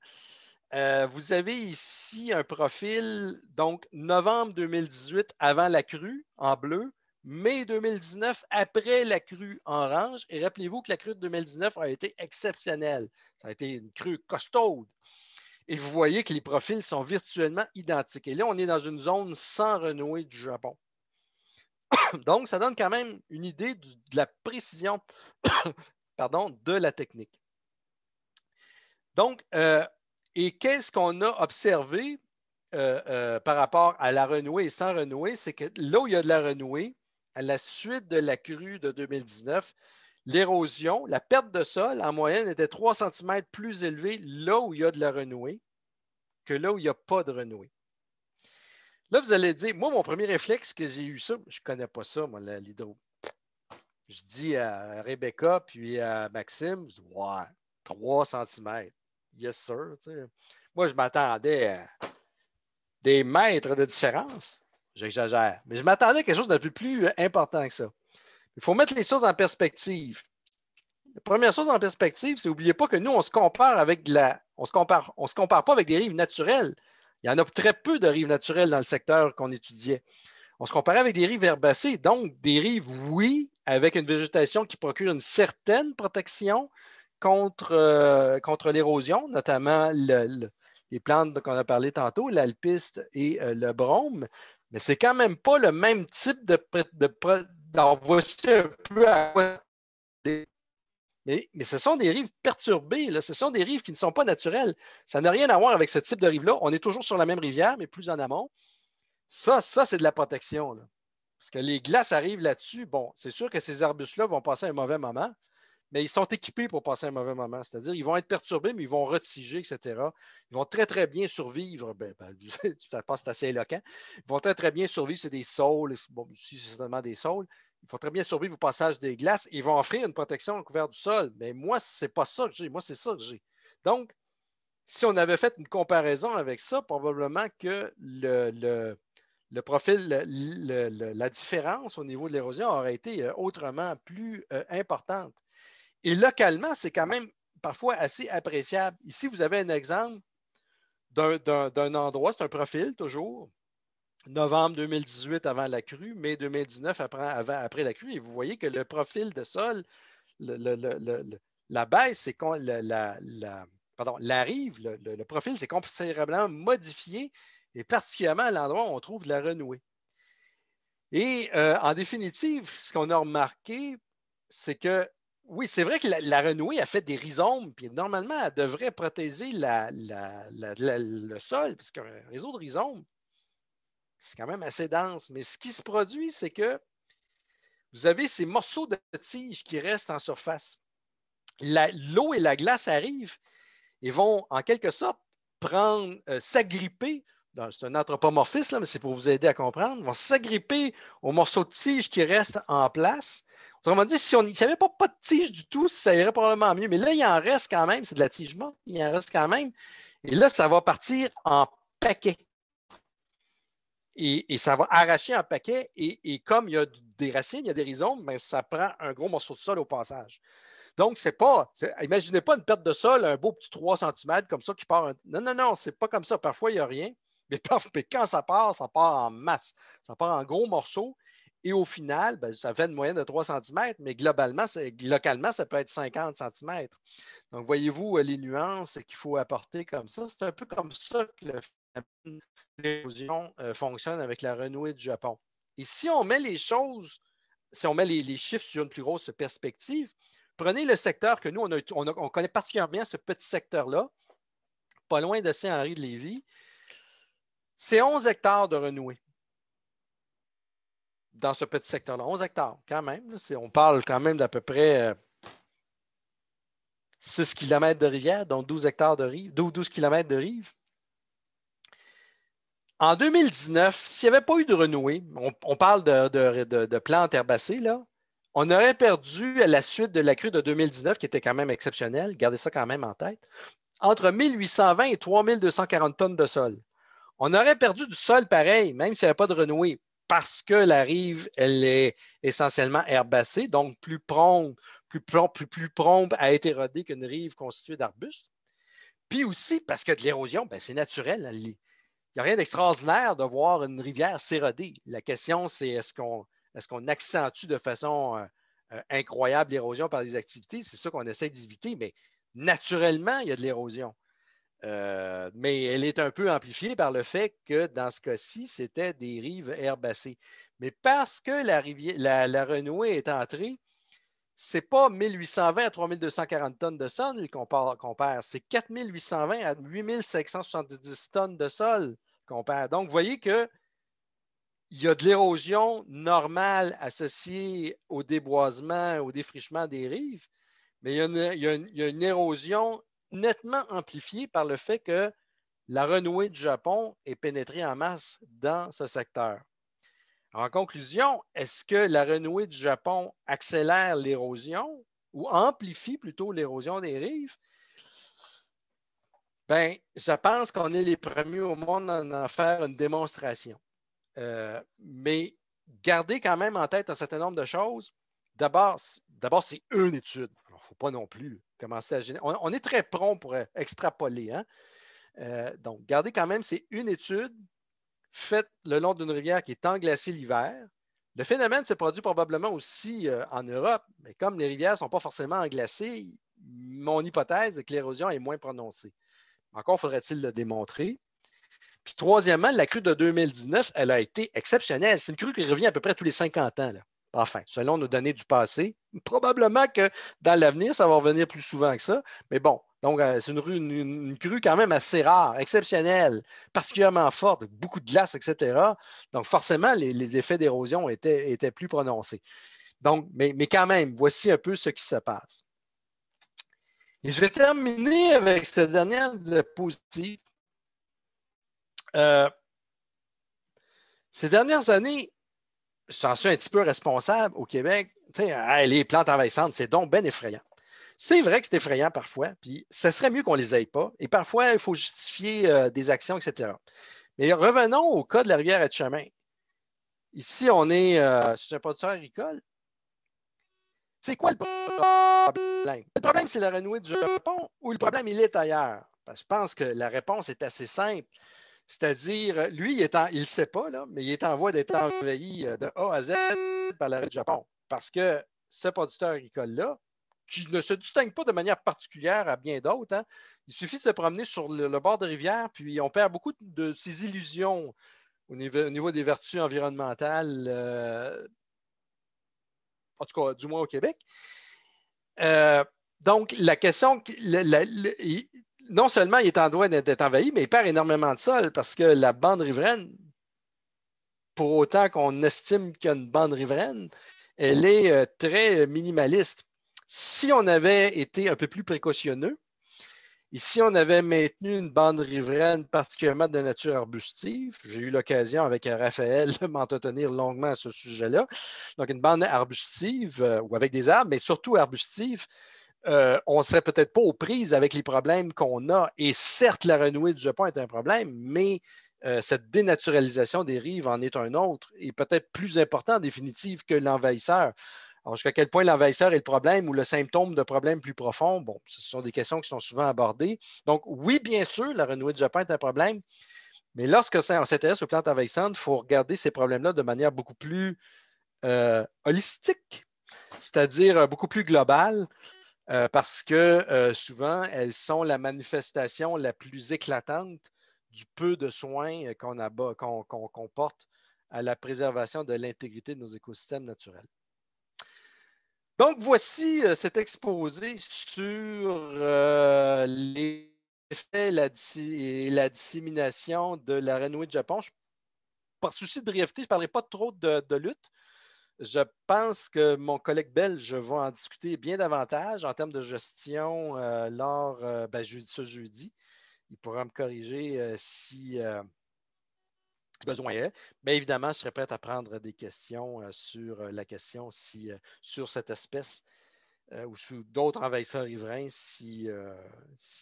Euh, vous avez ici un profil, donc novembre 2018, avant la crue, en bleu, mai 2019, après la crue orange. Et rappelez-vous que la crue de 2019 a été exceptionnelle. Ça a été une crue costaude. Et vous voyez que les profils sont virtuellement identiques. Et là, on est dans une zone sans renouée du Japon. Donc, ça donne quand même une idée de la précision pardon, de la technique. Donc, euh, et qu'est-ce qu'on a observé euh, euh, par rapport à la renouée et sans renouée? C'est que là où il y a de la renouée, à la suite de la crue de 2019, l'érosion, la perte de sol en moyenne était 3 cm plus élevée là où il y a de la renouée que là où il n'y a pas de renouée. Là, vous allez dire, moi, mon premier réflexe que j'ai eu ça, je ne connais pas ça, moi, l'hydro. Je dis à Rebecca puis à Maxime, ouais, 3 cm. Yes, sir. Moi, je m'attendais à des mètres de différence. J'exagère. Mais je m'attendais à quelque chose de plus, plus euh, important que ça. Il faut mettre les choses en perspective. La première chose en perspective, c'est n'oubliez pas que nous, on se compare avec la. On se compare, se compare pas avec des rives naturelles. Il y en a très peu de rives naturelles dans le secteur qu'on étudiait. On se compare avec des rives herbacées, donc des rives, oui, avec une végétation qui procure une certaine protection contre, euh, contre l'érosion, notamment les plantes dont on a parlé tantôt, l'alpiste et euh, le brome, mais c'est quand même pas le même type de. voici un peu à quoi. Mais, ce sont des rives perturbées, ce sont des rives qui ne sont pas naturelles. Ça n'a rien à voir avec ce type de rive-là. On est toujours sur la même rivière, mais plus en amont. Ça, ça c'est de la protection. Parce que les glaces arrivent là-dessus. Bon, c'est sûr que ces arbustes-là vont passer un mauvais moment mais ils sont équipés pour passer un mauvais moment. C'est-à-dire, ils vont être perturbés, mais ils vont retiger, etc. Ils vont très, très bien survivre. Ben, ben tu c'est assez éloquent. Ils vont très, très bien survivre. C'est des saules. Bon, c'est certainement des saules. Ils vont très bien survivre au passage des glaces. Ils vont offrir une protection au couvert du sol. Mais moi, ce n'est pas ça que j'ai. Moi, c'est ça que j'ai. Donc, si on avait fait une comparaison avec ça, probablement que le, profil, la différence au niveau de l'érosion aurait été euh, autrement plus euh, importante. Et localement, c'est quand même parfois assez appréciable. Ici, vous avez un exemple d'un endroit, c'est un profil toujours, novembre 2018 avant la crue, mai 2019 après, après la crue, et vous voyez que le profil de sol, la baisse, c'est la, la, pardon, la rive, le, profil s'est considérablement modifié, et particulièrement à l'endroit où on trouve de la renouée. Et euh, en définitive, ce qu'on a remarqué, c'est que oui, c'est vrai que la, renouée a fait des rhizomes, puis normalement, elle devrait protéger le sol, parce qu'un réseau de rhizomes, c'est quand même assez dense. Mais ce qui se produit, c'est que vous avez ces morceaux de tiges qui restent en surface. L'eau et la glace arrivent et vont, en quelque sorte, prendre, euh, s'agripper c'est un anthropomorphisme, mais c'est pour vous aider à comprendre, vont s'agripper aux morceaux de tige qui restent en place. Autrement dit, si on n'y avait pas, de tige du tout, ça irait probablement mieux. Mais là, il en reste quand même, c'est de la tige morte, il en reste quand même. Et là, ça va partir en paquet. Et, ça va arracher en paquet. Et, comme il y a des racines, il y a des rhizomes, ben, ça prend un gros morceau de sol au passage. Donc, c'est pas. Imaginez pas une perte de sol, un beau petit 3 cm comme ça qui part. non, non, non, c'est pas comme ça. Parfois, il n'y a rien. Mais, quand ça part, ça part en masse. Ça part en gros morceaux. Et au final, ben, ça fait une moyenne de 3 cm, mais globalement, localement, ça peut être 50 cm. Donc, voyez-vous euh, les nuances qu'il faut apporter comme ça. C'est un peu comme ça que le phénomène euh, fonctionne avec la renouée du Japon. Et si on met les choses, si on met les, chiffres sur une plus grosse perspective, prenez le secteur que nous, on, connaît particulièrement bien ce petit secteur-là, pas loin de Saint-Henri-de-Lévis. C'est 11 hectares de renouée dans ce petit secteur-là. 11 hectares, quand même. on parle quand même d'à peu près 6 euh, km de rivière, donc 12 hectares de rive, 12, 12 km de rive. En 2019, s'il n'y avait pas eu de renouée, on, parle de, de, plantes herbacées, là, on aurait perdu à la suite de la crue de 2019, qui était quand même exceptionnelle, gardez ça quand même en tête, entre 1820 et 3240 tonnes de sol. On aurait perdu du sol pareil, même s'il n'y avait pas de renouée, parce que la rive, elle est essentiellement herbacée, donc plus prompte, plus plus, prompte à être érodée qu'une rive constituée d'arbustes. Puis aussi parce que de l'érosion, ben, c'est naturel. Hein, il n'y a rien d'extraordinaire de voir une rivière s'éroder. La question, c'est est-ce qu'on est accentue de façon euh, euh, incroyable l'érosion par des activités? C'est ça qu'on essaie d'éviter, mais naturellement, il y a de l'érosion. Euh, mais elle est un peu amplifiée par le fait que dans ce cas-ci, c'était des rives herbacées. Mais parce que la, la, renouée est entrée, ce n'est pas 1820 à 3240 tonnes de sol qu'on compare. perd, c'est 4820 à 8570 tonnes de sol qu'on perd. Donc, vous voyez qu'il y a de l'érosion normale associée au déboisement, au défrichement des rives, mais il y il y a une érosion nettement amplifié par le fait que la renouée du Japon est pénétrée en masse dans ce secteur. En conclusion, est-ce que la renouée du Japon accélère l'érosion ou amplifie plutôt l'érosion des rives? Bien, je pense qu'on est les premiers au monde à en faire une démonstration. Euh, mais gardez quand même en tête un certain nombre de choses. D'abord, c'est une étude faut pas non plus commencer à générer. On, est très prompt pour euh, extrapoler. Hein. Euh, donc, gardez quand même, c'est une étude faite le long d'une rivière qui est englacée l'hiver. Le phénomène se produit probablement aussi euh, en Europe, mais comme les rivières ne sont pas forcément englacées, mon hypothèse est que l'érosion est moins prononcée. Encore faudrait-il le démontrer. Puis troisièmement, la crue de 2019, elle a été exceptionnelle. C'est une crue qui revient à peu près tous les 50 ans. Là. Enfin, selon nos données du passé, probablement que dans l'avenir, ça va revenir plus souvent que ça. Mais bon, donc euh, c'est une, une, crue quand même assez rare, exceptionnelle, particulièrement forte, beaucoup de glace, etc. Donc forcément, les, effets d'érosion étaient, plus prononcés. Donc, mais, quand même, voici un peu ce qui se passe. Et je vais terminer avec cette dernière diapositive. Euh, ces dernières années, sens un petit peu responsable au Québec. les plantes envahissantes, c'est donc bien effrayant. C'est vrai que c'est effrayant parfois, puis ce serait mieux qu'on ne les aille pas. Et parfois, il faut justifier euh, des actions, etc. Mais revenons au cas de la rivière à chemin. Ici, on est euh, sur un producteur agricole. C'est quoi le problème? Le problème, c'est la renouée du Japon ou le problème, il est ailleurs? Parce ben, je pense que la réponse est assez simple. C'est-à-dire, euh, lui, il ne sait pas, là, mais il est en voie d'être envahi euh, de A à Z par l'arrêt du Japon. Parce que ce producteur agricole-là, qui ne se distingue pas de manière particulière à bien d'autres, hein, il suffit de se promener sur le, bord de rivière, puis on perd beaucoup de ses illusions au niveau, des vertus environnementales, euh, en tout cas, du moins au Québec. donc, la question, non seulement il est en droit d'être envahi, mais il perd énormément de sol parce que la bande riveraine, pour autant qu'on estime qu'il y a une bande riveraine, elle est euh, très minimaliste. Si on avait été un peu plus précautionneux, et si on avait maintenu une bande riveraine particulièrement de nature arbustive. J'ai eu l'occasion avec Raphaël de m'entretenir longuement à ce sujet-là. Donc, une bande arbustive euh, ou avec des arbres, mais surtout arbustive, euh, on ne serait peut-être pas aux prises avec les problèmes qu'on a. Et certes, la renouée du Japon est un problème, mais euh, cette dénaturalisation des rives en est un autre et peut-être plus important en définitive que l'envahisseur. Alors, jusqu'à quel point l'envahisseur est le problème ou le symptôme de problème plus profond, ce sont des questions qui sont souvent abordées. Donc, oui, bien sûr, la renouée du Japon est un problème, mais lorsque on s'intéresse aux plantes envahissantes, il faut regarder ces problèmes-là de manière beaucoup plus euh, holistique, c'est-à-dire beaucoup plus globale. Euh, parce que euh, souvent, elles sont la manifestation la plus éclatante du peu de soins euh, qu'on qu'on à la préservation de l'intégrité de nos écosystèmes naturels. Donc, voici cet exposé sur les et la dissémination de la renouée de Japon. par souci de brièveté, je ne parlerai pas trop de lutte. Je pense que mon collègue belge va en discuter bien davantage en termes de gestion euh, lors euh, ben, ce jeudi. Il pourra me corriger euh, si euh, besoin est. Mais évidemment, je serai prêt à prendre des questions sur la question sur cette espèce ou sur d'autres envahisseurs riverains si,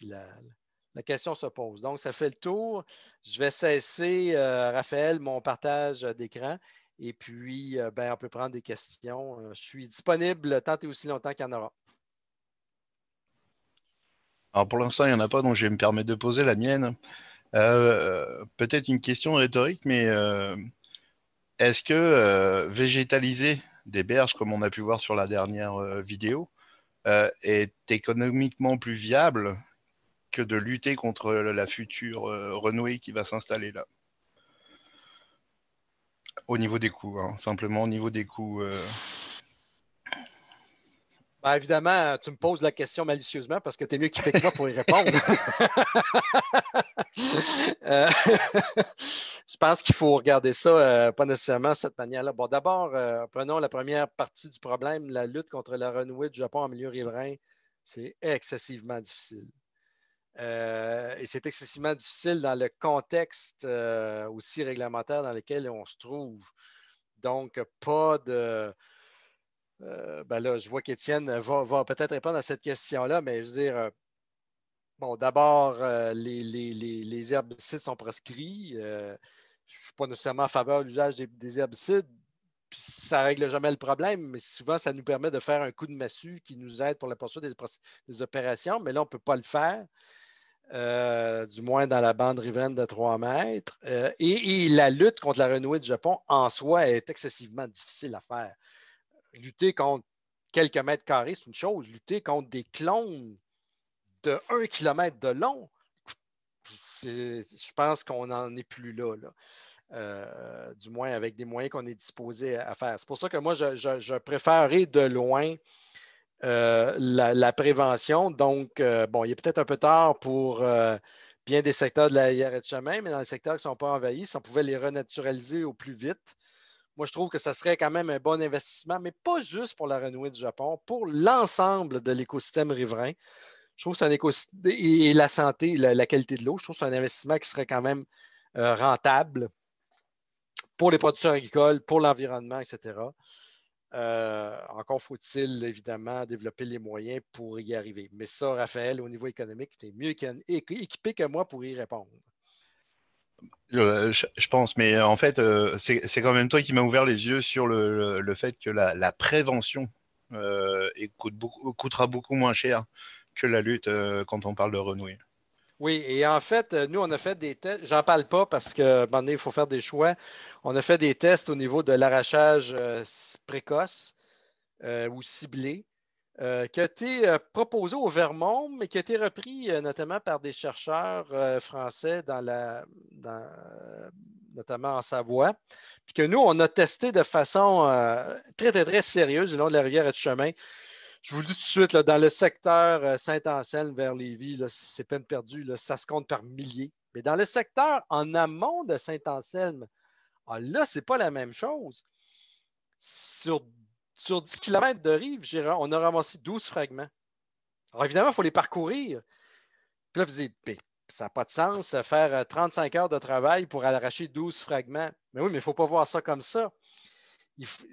la, question se pose. Donc, ça fait le tour. Je vais cesser, Raphaël, mon partage d'écran et puis, euh, ben, on peut prendre des questions. Euh, je suis disponible tant et aussi longtemps qu'il y en aura.
Alors pour l'instant, il n'y en a pas, donc je vais me permettre de poser la mienne. Euh, peut-être une question rhétorique, mais est-ce que végétaliser des berges, comme on a pu voir sur la dernière vidéo, est économiquement plus viable que de lutter contre la future renouée qui va s'installer là au niveau des coûts, hein. simplement au niveau des coûts. Euh.
Ben, évidemment, tu me poses la question malicieusement parce que tu es mieux équipé que moi pour y répondre. Euh, je pense qu'il faut regarder ça, euh, pas nécessairement de cette manière-là. Bon, d'abord, prenons la première partie du problème, la lutte contre la renouée du Japon en milieu riverain. C'est excessivement difficile. Euh, et c'est excessivement difficile dans le contexte euh, aussi réglementaire dans lequel on se trouve. Donc, pas de. Euh, ben là, je vois qu'Étienne va, peut-être répondre à cette question-là, mais je veux dire, euh, bon, d'abord, les, herbicides sont prescrits. je ne suis pas nécessairement en faveur de l'usage des, herbicides, puis ça ne règle jamais le problème, mais souvent, ça nous permet de faire un coup de massue qui nous aide pour la poursuite des, des opérations, mais là, on ne peut pas le faire. Euh, du moins dans la bande riveraine de 3 mètres. Euh, et, la lutte contre la renouée du Japon en soi est excessivement difficile à faire. Lutter contre quelques mètres carrés, c'est une chose. Lutter contre des clones de 1 km de long, je pense qu'on n'en est plus là. Euh, du moins avec des moyens qu'on est disposé à, faire. C'est pour ça que moi, je préférerais de loin euh, la, prévention. Donc, euh, bon, il est peut-être un peu tard pour euh, bien des secteurs de la hiérarchie de chemin, mais dans les secteurs qui ne sont pas envahis, si on pouvait les renaturaliser au plus vite, moi, je trouve que ça serait quand même un bon investissement, mais pas juste pour la renouée du Japon, pour l'ensemble de l'écosystème riverain. Je trouve que c'est un écosystème et la santé, la, qualité de l'eau, je trouve que c'est un investissement qui serait quand même rentable pour les producteurs agricoles, pour l'environnement, etc. Euh, encore faut-il, évidemment, développer les moyens pour y arriver. Mais ça, Raphaël, au niveau économique, tu es mieux équipé que moi pour y répondre.
je, pense, mais en fait, euh, c'est quand même toi qui m'as ouvert les yeux sur le, fait que la, prévention euh, coûtera beaucoup moins cher que la lutte quand on parle de renouer.
Oui, et en fait, euh, nous, on a fait des tests. J'en parle pas parce que, un il faut faire des choix. On a fait des tests au niveau de l'arrachage euh, précoce euh, ou ciblé. qui a été proposé au Vermont, mais qui a été repris notamment par des chercheurs français, dans la, notamment en Savoie, puis que nous, on a testé de façon très, très, sérieuse le long de la rivière et du chemin je vous le dis tout de suite, dans le secteur euh, Saint-Anselme vers Lévis, c'est peine perdue, ça se compte par milliers. Mais dans le secteur en amont de Saint-Anselme, ah, là, ce n'est pas la même chose. Sur, sur 10 km de rive, on a ramassé 12 fragments. Alors évidemment, il faut les parcourir. Puis là, vous dites, ça n'a pas de sens, euh, faire 35 euh, heures de travail pour arracher 12 fragments. Mais oui, mais il ne faut pas voir ça comme ça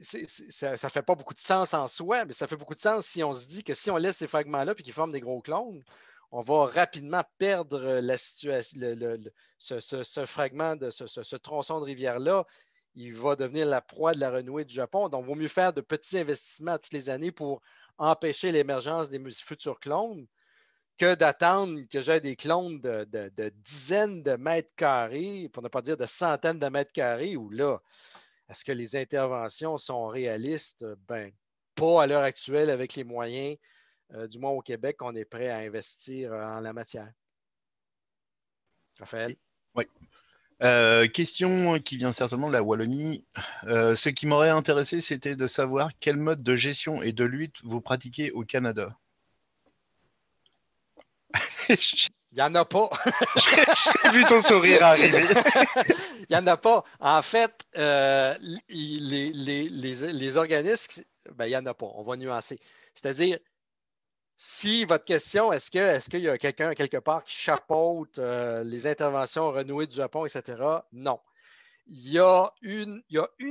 ça ne fait pas beaucoup de sens en soi, mais ça fait beaucoup de sens si on se dit que si on laisse ces fragments-là et qu'ils forment des gros clones, on va rapidement perdre euh, la situation, ce, fragment, de ce, tronçon de rivière-là. Il va devenir la proie de la renouée du Japon. Donc, il vaut mieux faire de petits investissements toutes les années pour empêcher l'émergence des futurs clones que d'attendre que j'ai des clones de, de, dizaines de mètres carrés, pour ne pas dire de centaines de mètres carrés, ou là, est-ce que les interventions sont réalistes? Euh, ben, pas à l'heure actuelle avec les moyens, euh, du moins au Québec, qu'on est prêt à investir euh, en la matière. Raphaël?
Oui. question qui vient certainement de la Wallonie. ce qui m'aurait intéressé, c'était de savoir quel mode de gestion et de lutte vous pratiquez au Canada. Il n'y en a pas. J'ai vu ton sourire arriver.
Il n'y en a pas. En fait, euh, les, organismes, ben, il n'y en a pas. On va nuancer. C'est-à-dire, si votre question, est-ce que est-ce qu'il y a quelqu'un quelque part qui chapeaute euh, les interventions renouées du Japon, etc., non. Il y, a une,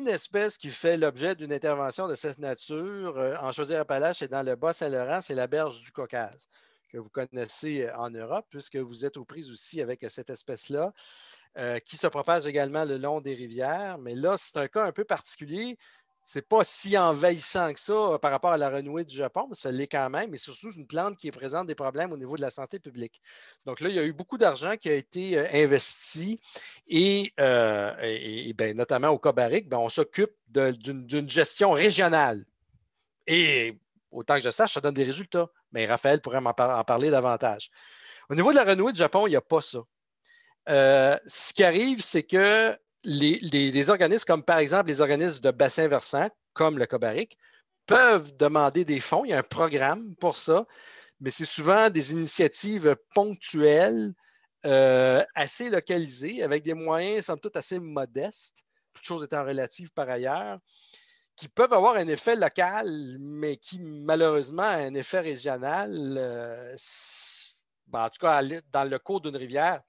espèce qui fait l'objet d'une intervention de cette nature euh, en Chaudière-Appalaches et dans le Bas-Saint-Laurent, c'est la berge du Caucase que vous connaissez euh, en Europe, puisque vous êtes aux prises aussi avec euh, cette espèce-là, euh, qui se propage également le long des rivières. Mais là, c'est un cas un peu particulier. Ce n'est pas si envahissant que ça par rapport à la renouée du Japon, mais ça l'est quand même, et surtout une plante qui présente des problèmes au niveau de la santé publique. Donc là, il y a eu beaucoup d'argent qui a été investi, et, ben, notamment au Cobaric, ben, on s'occupe d'une gestion régionale. Et autant que je sache, ça donne des résultats mais Raphaël pourrait en parler davantage. Au niveau de la renouée du Japon, il n'y a pas ça. Euh, ce qui arrive, c'est que les, organismes, comme par exemple les organismes de bassin versant, comme le Cobaric, peuvent demander des fonds. Il y a un programme pour ça, mais c'est souvent des initiatives ponctuelles, euh, assez localisées, avec des moyens, somme toute, assez modestes, toutes chose étant relative par ailleurs qui peuvent avoir un effet local, mais qui malheureusement a un effet régional, euh, ben, en tout cas dans le cours d'une rivière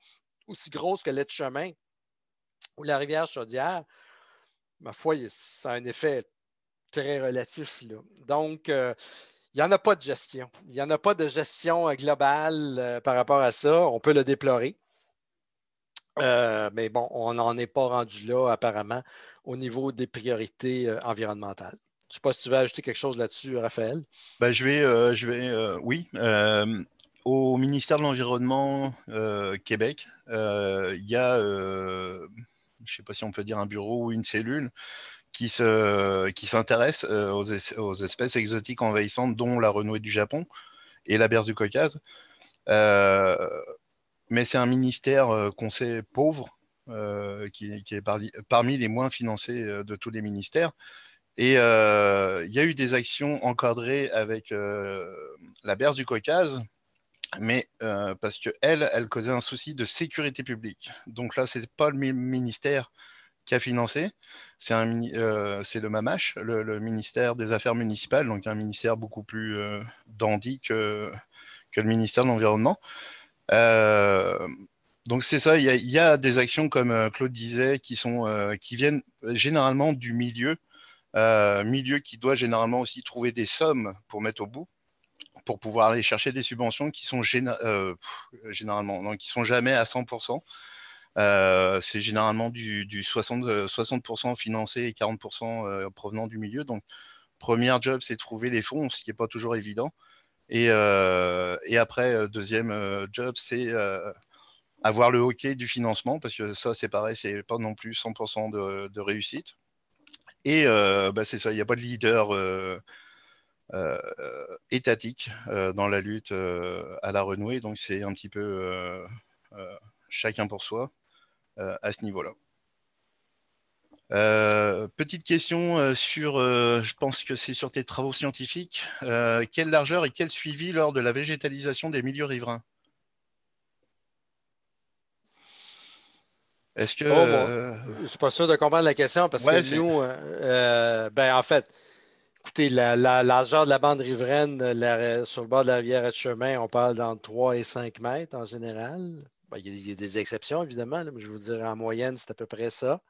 aussi grosse que laide chemin ou la rivière Chaudière, ma foi, ça a un effet très relatif. Donc, euh, il n'y en a pas de gestion. Il n'y en a pas de gestion euh, globale par rapport à ça. On peut le déplorer. Euh, mais bon, on n'en est pas rendu là, apparemment, au niveau des priorités euh, environnementales. Je ne sais pas si tu veux ajouter quelque chose là-dessus, Raphaël.
Ben, je vais, euh, je vais oui. au ministère de l'Environnement Québec, il y a, je ne sais pas si on peut dire un bureau ou une cellule, qui s'intéresse qui aux, aux, espèces exotiques envahissantes, dont la renouée du Japon et la berce du Caucase mais c'est un ministère euh, qu'on sait pauvre, euh, qui, est parmi les moins financés euh, de tous les ministères. Et il y a eu des actions encadrées avec la berce du Caucase, mais parce que elle, elle causait un souci de sécurité publique. Donc là, c'est pas le ministère qui a financé, c'est le Mamache, le, ministère des Affaires municipales, donc un ministère beaucoup plus dandy que le ministère de l'Environnement. Euh, donc c'est ça, il y, a des actions comme euh, Claude disait qui, sont, euh, qui viennent généralement du milieu, milieu qui doit généralement aussi trouver des sommes pour mettre au bout pour pouvoir aller chercher des subventions qui sont généralement, non, qui sont jamais à 100%. c'est généralement du, 60%, financé et 40% provenant du milieu. Donc, premier job, c'est trouver des fonds, ce qui n'est pas toujours évident. Euh, et, après, euh, deuxième euh, job, c'est avoir le hockey du financement, parce que ça, c'est pareil, c'est pas non plus 100% de, réussite. Et bah, c'est ça, il n'y a pas de leader. étatique dans la lutte à la renouée. Donc c'est un petit peu chacun pour soi à ce niveau-là. Euh, petite question euh, sur, euh, je pense que c'est sur tes travaux scientifiques. quelle largeur et quel suivi lors de la végétalisation des milieux riverains Est-ce que. Oh, je suis pas sûr de comprendre la question parce que
nous, ben, en fait, écoutez, la, largeur de la bande riveraine sur le bord de la rivière et de chemin, on parle d'entre 3 et 5 mètres en général. Ben, il, y a, des exceptions, évidemment, mais je vous dirais en moyenne, c'est à peu près ça.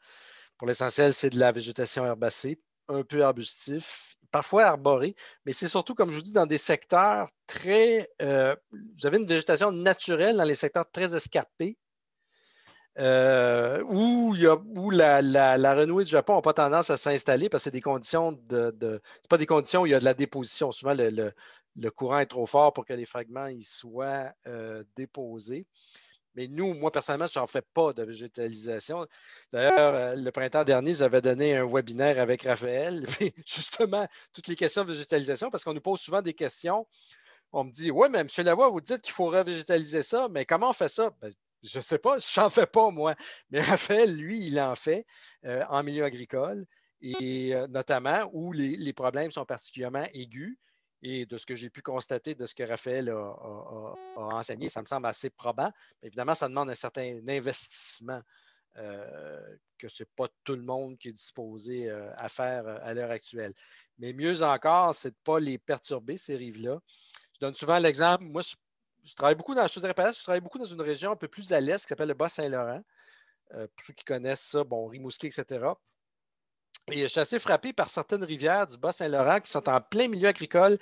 Pour l'essentiel, c'est de la végétation herbacée, un peu arbustif, parfois arboré, mais c'est surtout, comme je vous dis, dans des secteurs très. Euh, vous avez une végétation naturelle dans les secteurs très escarpés, euh, où, il y a, la, renouée du Japon n'a pas tendance à s'installer parce que c'est des conditions de. de c'est pas des conditions où il y a de la déposition. Souvent, le, courant est trop fort pour que les fragments y soient euh, déposés. Mais nous, moi, personnellement, je n'en fais pas de végétalisation. D'ailleurs, euh, le printemps dernier, j'avais donné un webinaire avec Raphaël, justement, toutes les questions de végétalisation, parce qu'on nous pose souvent des questions. On me dit Oui, mais M. Lavoie, vous dites qu'il faut végétaliser ça, mais comment on fait ça? Ben, je ne sais pas, je n'en fais pas, moi. Mais Raphaël, lui, il en fait euh, en milieu agricole, et euh, notamment où les problèmes sont particulièrement aigus. Et de ce que j'ai pu constater de ce que Raphaël a, enseigné, ça me semble assez probant. évidemment, ça demande un certain investissement euh, que ce n'est pas tout le monde qui est disposé euh, à faire euh, à l'heure actuelle. Mais mieux encore, c'est de ne pas les perturber, ces rives-là. Je donne souvent l'exemple, moi, je, travaille beaucoup dans, je travaille beaucoup dans une région un peu plus à l'est qui s'appelle le Bas-Saint-Laurent. pour ceux qui connaissent ça, bon, Rimouski, etc. Et euh, je suis assez frappé par certaines rivières du Bas-Saint-Laurent qui sont en plein milieu agricole.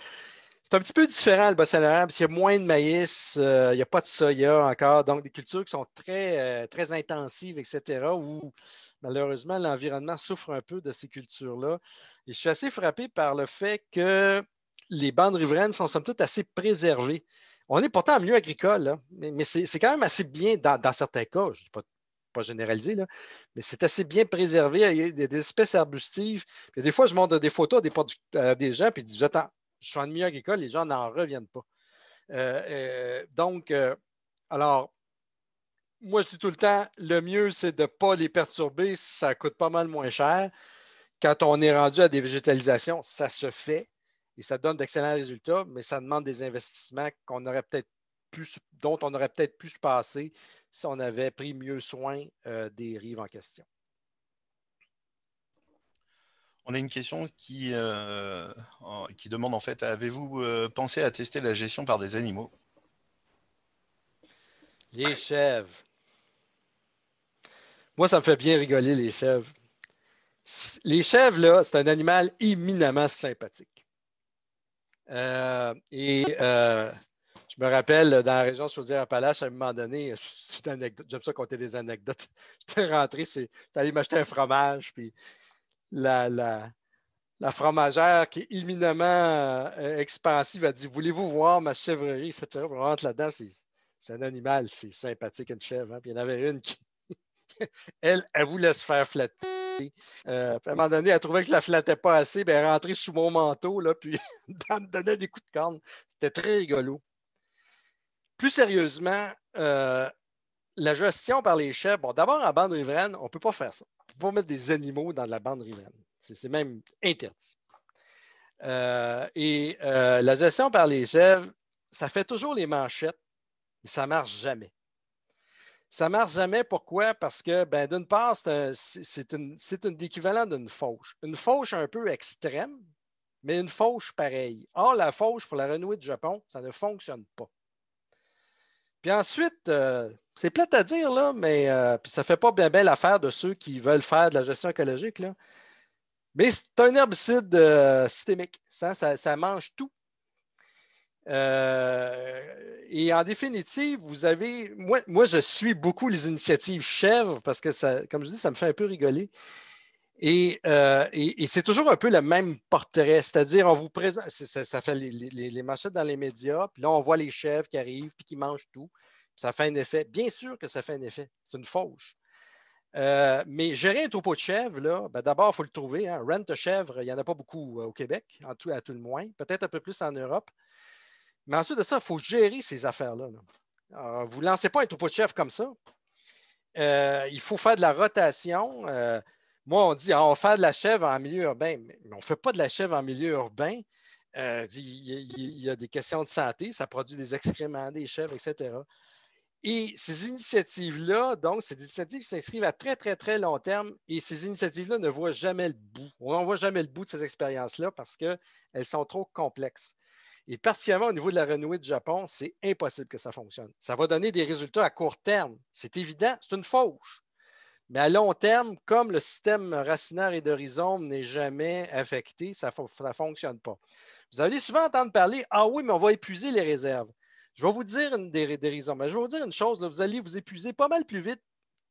C'est un petit peu différent le Bas-Saint-Laurent parce qu'il y a moins de maïs, euh, il n'y a pas de soya encore, donc des cultures qui sont très, euh, très intensives, etc., où malheureusement l'environnement souffre un peu de ces cultures-là. Et je suis assez frappé par le fait que les bandes riveraines sont somme toute assez préservées. On est pourtant en milieu agricole, hein, mais, c'est quand même assez bien dans, certains cas. Je ne pas pas généraliser, là, mais c'est assez bien préservé. Il y a des espèces arbustives. des fois, je montre des photos à des, gens, et ils disent Attends, je suis en milieu agricole, les gens n'en reviennent pas. Euh, euh, donc, euh, alors, moi, je dis tout le temps le mieux, c'est de ne pas les perturber. Ça coûte pas mal moins cher. Quand on est rendu à des végétalisations, ça se fait et ça donne d'excellents résultats, mais ça demande des investissements dont on aurait peut-être pu se passer si on avait pris mieux soin euh, des rives en question.
On a une question qui, euh, qui demande en fait, avez-vous euh, pensé à tester la gestion par des animaux Les chèvres.
Moi, ça me fait bien rigoler, les chèvres. Les chèvres, là, c'est un animal éminemment sympathique. et je me rappelle, dans la région Chaudière-Appalaches, à un moment donné, j'aime ça compter des anecdotes. J'étais rentré, j'étais allé m'acheter un fromage, puis la, la, la fromagère qui est imminemment euh, expansive a dit Voulez-vous voir ma chèvrerie etc. On rentre là-dedans, c'est un animal, c'est sympathique, une chèvre. Hein. Puis il y en avait une qui, elle, elle voulait se faire flatter. Euh, à un moment donné, elle trouvait que je la flattais pas assez, bien, elle rentrait sous mon manteau, là, puis elle me donnait des coups de corne. C'était très rigolo. Plus sérieusement, euh, la gestion par les chefs, bon, d'abord en bande riveraine, on ne peut pas faire ça. On ne peut pas mettre des animaux dans la bande riveraine. C'est même interdit. Euh, et euh, la gestion par les chefs, ça fait toujours les manchettes, mais ça ne marche jamais. Ça ne marche jamais, pourquoi? Parce que, ben, d'une part, c'est un équivalent d'une fauche. Une fauche un peu extrême, mais une fauche pareille. Or, la fauche pour la renouée du Japon, ça ne fonctionne pas. Puis ensuite, euh, c'est plate à dire, là, mais ça euh, ne ça fait pas bien, belle l'affaire de ceux qui veulent faire de la gestion écologique. Mais c'est un herbicide euh, systémique. Ça, mange tout. et en définitive, vous avez. Moi, moi, je suis beaucoup les initiatives chèvres parce que, ça, comme je dis, ça me fait un peu rigoler. Euh, et, c'est toujours un peu le même portrait, c'est-à-dire on vous présente, ça, fait les, machettes dans les médias, puis là on voit les chèvres qui arrivent, puis qui mangent tout, ça fait un effet. Bien sûr que ça fait un effet, c'est une fauche. Euh, mais gérer un troupeau de chèvres, là, ben, d'abord, il faut le trouver. Hein. Rent de chèvre, il n'y en a pas beaucoup euh, au Québec, à tout le moins, peut-être un peu plus en Europe. Mais ensuite de ça, il faut gérer ces affaires-là. vous ne lancez pas un troupeau de chèvres comme ça. il faut faire de la rotation. Moi, on dit, ah, on va faire de la chèvre en milieu urbain, mais on ne fait pas de la chèvre en milieu urbain. Euh, il, y a des questions de santé, ça produit des excréments, des chèvres, etc. Et ces initiatives-là, donc, ces initiatives s'inscrivent à très, très, très long terme et ces initiatives-là ne voient jamais le bout. On n'en voit jamais le bout de ces expériences-là parce qu'elles sont trop complexes. Et particulièrement au niveau de la renouée du Japon, c'est impossible que ça fonctionne. Ça va donner des résultats à court terme. C'est évident, c'est une fauche. Mais à long terme, comme le système racinaire et d'horizon n'est jamais affecté, ça ne fonctionne pas. Vous allez souvent entendre parler Ah oui, mais on va épuiser les réserves. Je vais vous dire une des, raisons, mais je vais vous dire une chose vous allez vous épuiser pas mal plus vite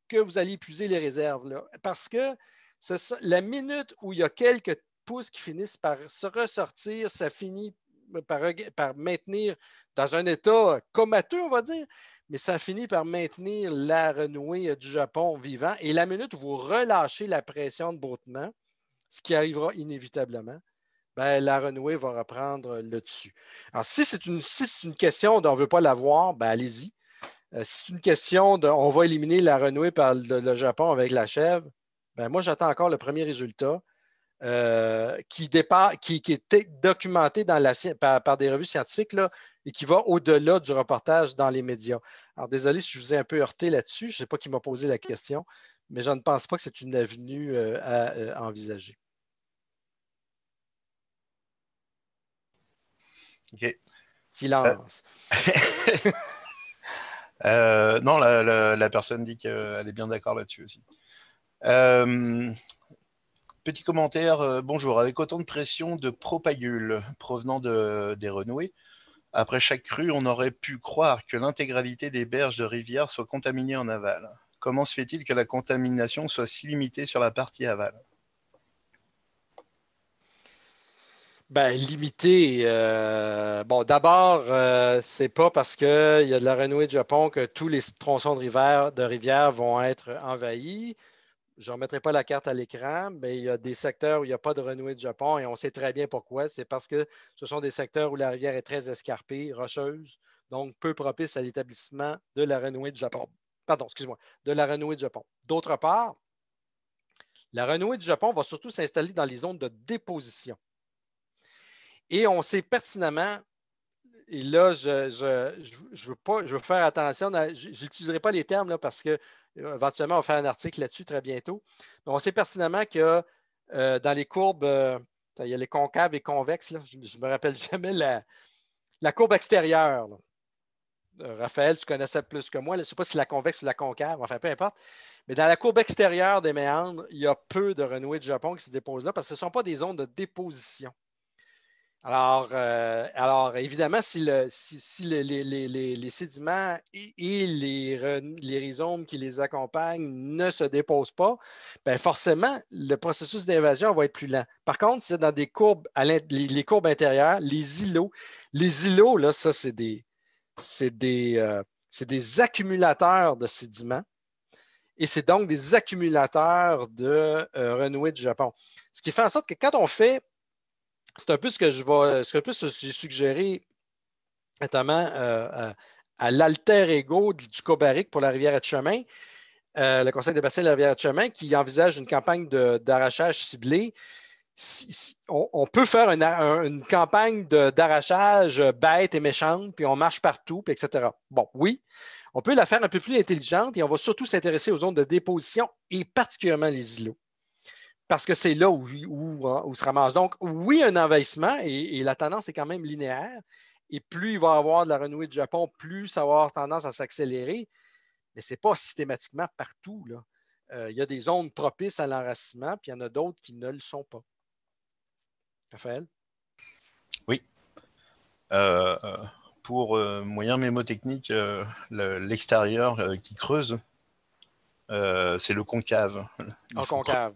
que vous allez épuiser les réserves. parce que la minute où il y a quelques pousses qui finissent par se ressortir, ça finit euh, par, par maintenir dans un état comateux, on va dire, mais ça finit par maintenir la renouée euh, du Japon vivant. Et la minute où vous relâchez la pression de bottement, ce qui arrivera inévitablement, ben, la renouée va reprendre euh, le dessus. Alors, si c'est une, une question d'on ne veut pas l'avoir, ben, allez-y. Euh, si c'est une question de on va éliminer la renouée par le, Japon avec la chèvre, ben, moi, j'attends encore le premier résultat. qui, départ, qui, est documenté dans la, par, par, des revues scientifiques, là, et qui va au-delà du reportage dans les médias. Alors, désolé si je vous ai un peu heurté là-dessus. Je ne sais pas qui m'a posé la question, mais je ne pense pas que c'est une avenue euh, à, euh, envisager.
OK. Silence. Euh. non, la, personne dit qu'elle est bien d'accord là-dessus aussi. petit commentaire. bonjour. Avec autant de pression de propagule provenant des renouées, après chaque crue, on aurait pu croire que l'intégralité des berges de rivière soit contaminée en aval. Comment se fait-il que la contamination soit si limitée sur la partie aval Ben, limitée. Euh, d'abord,
euh, c'est pas parce qu'il y a de la renouée de Japon que tous les tronçons de de rivière vont être envahis. Je ne remettrai pas la carte à l'écran, mais il y a des secteurs où il n'y a pas de renouée du Japon et on sait très bien pourquoi. C'est parce que ce sont des secteurs où la rivière est très escarpée, rocheuse, donc peu propice à l'établissement de la renouée du Japon. Pardon, excuse-moi, de la renouée du Japon. D'autre part, la renouée du Japon va surtout s'installer dans les zones de déposition. Et on sait pertinemment, et là, je, ne veux, pas, faire attention, je n'utiliserai pas les termes là, parce que Éventuellement, on va faire un article là-dessus très bientôt. Mais on sait pertinemment que euh, dans les courbes, euh, il y a les concaves et convexes. Je ne me rappelle jamais la, courbe extérieure. Euh, Raphaël, tu ça plus que moi. Je ne sais pas si la convexe ou la concave, enfin peu importe. Mais dans la courbe extérieure des méandres, il y a peu de renouées de Japon qui se déposent là parce que ce ne sont pas des zones de déposition. Alors, euh, alors évidemment, si, les, sédiments et, les, rhizomes qui les accompagnent ne se déposent pas, bien forcément, le processus d'invasion va être plus lent. Par contre, c'est dans des courbes, à les, courbes intérieures, les îlots. Les îlots, là, ça, c'est des, des, euh, des accumulateurs de sédiments. Et c'est donc des accumulateurs de euh, renouées du Japon. Ce qui fait en sorte que quand on fait c'est un peu ce que je vais, euh, ce que j'ai suggéré, notamment euh, euh, à, l'alter ego du, Cobaric pour la rivière de chemin, le Conseil des bassins de la rivière de chemin, qui envisage une campagne d'arrachage ciblée. on, peut faire une, une campagne d'arrachage bête et méchante, puis on marche partout, puis etc. Bon, oui, on peut la faire un peu plus intelligente et on va surtout s'intéresser aux zones de déposition et particulièrement les îlots parce que c'est là où, où, hein, se ramasse. Donc, oui, un envahissement, et, la tendance est quand même linéaire. Et plus il va y avoir de la renouée du Japon, plus ça va avoir tendance à s'accélérer. Mais ce n'est pas systématiquement partout. Euh, il y a des zones propices à l'enracinement, puis il y en a d'autres qui ne le sont pas. Raphaël?
Oui. Euh, euh, pour moyen mémotechnique, l'extérieur qui creuse euh, c'est le concave.
Il faut concave,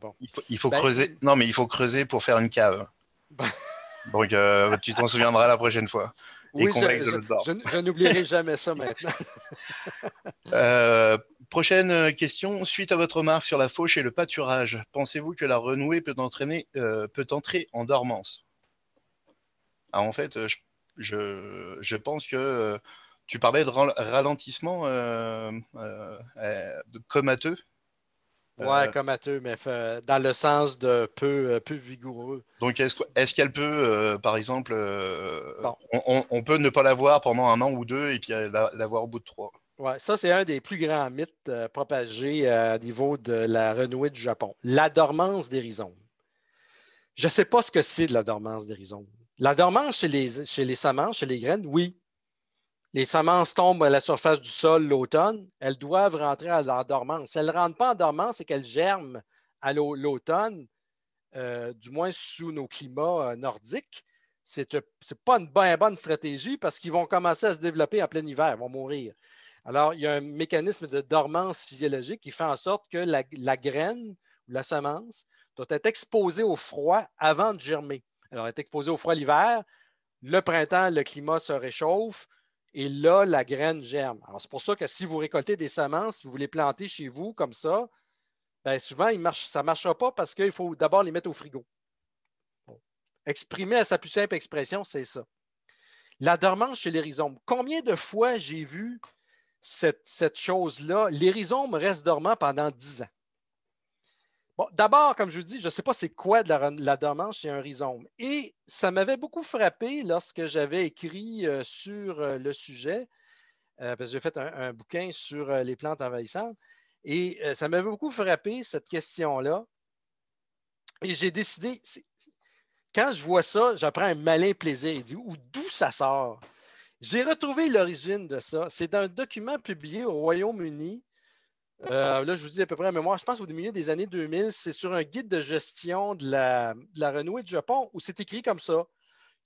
Il faut, bah, creuser.
Non, mais il faut creuser pour faire une cave. Bah. Donc, euh, tu t'en souviendras la prochaine fois. je, n'oublierai jamais ça maintenant. Euh, prochaine question. Suite à votre remarque sur la fauche et le pâturage, pensez-vous que la renouée peut, entraîner, peut entrer en dormance ah, En fait, je, pense que tu parlais de ralentissement euh, euh, euh de comateux. Ouais, euh,
comateux, mais dans le sens de peu, euh, peu vigoureux.
Donc, est-ce est qu'elle peut, par exemple, on, peut ne pas la voir pendant un an ou deux et puis l'avoir au bout de trois?
Oui, ça, c'est un des plus grands mythes propagés au niveau de la renouée du Japon. La dormance des rhizomes. Je ne sais pas ce que c'est de la dormance des rhizomes. La dormance chez les, chez les semences, chez les graines, oui, les semences tombent à la surface du sol l'automne. Elles doivent rentrer à leur dormance. Si elles ne rentrent pas en dormance, c'est qu'elles germent à l'automne, euh, du moins sous nos climats euh, nordiques. Ce n'est euh, pas une bien bonne stratégie parce qu'ils vont commencer à se développer en plein hiver, ils vont mourir. Alors, il y a un mécanisme de dormance physiologique qui fait en sorte que la, graine ou la semence doit être exposée au froid avant de germer. Alors, elle est exposée au froid l'hiver. Le printemps, le climat se réchauffe. Et là, la graine germe. Alors, c'est pour ça que si vous récoltez des semences, vous les plantez chez vous comme ça, ben, souvent, marche, ça ne marchera pas parce qu'il faut d'abord les mettre au frigo. Exprimer à sa plus simple expression, c'est ça. La dormance chez les rhizomes. Combien de fois j'ai vu cette, cette chose-là? Les rhizomes restent dormants pendant 10 ans. Bon, d'abord, comme je vous dis, je ne sais pas c'est quoi de la, la dormance un rhizome. Et ça m'avait beaucoup frappé lorsque j'avais écrit euh, sur euh, le sujet, euh, parce que j'ai fait un, bouquin sur les plantes envahissantes. Et ça m'avait beaucoup frappé, cette question-là. Et j'ai décidé, quand je vois ça, j'apprends un malin plaisir. Il dit, ou d'où ça sort? J'ai retrouvé l'origine de ça. C'est un document publié au Royaume-Uni euh, là, je vous dis à peu près à mémoire, je pense au milieu des années 2000, c'est sur un guide de gestion de la, renouée du Japon où c'est écrit comme ça.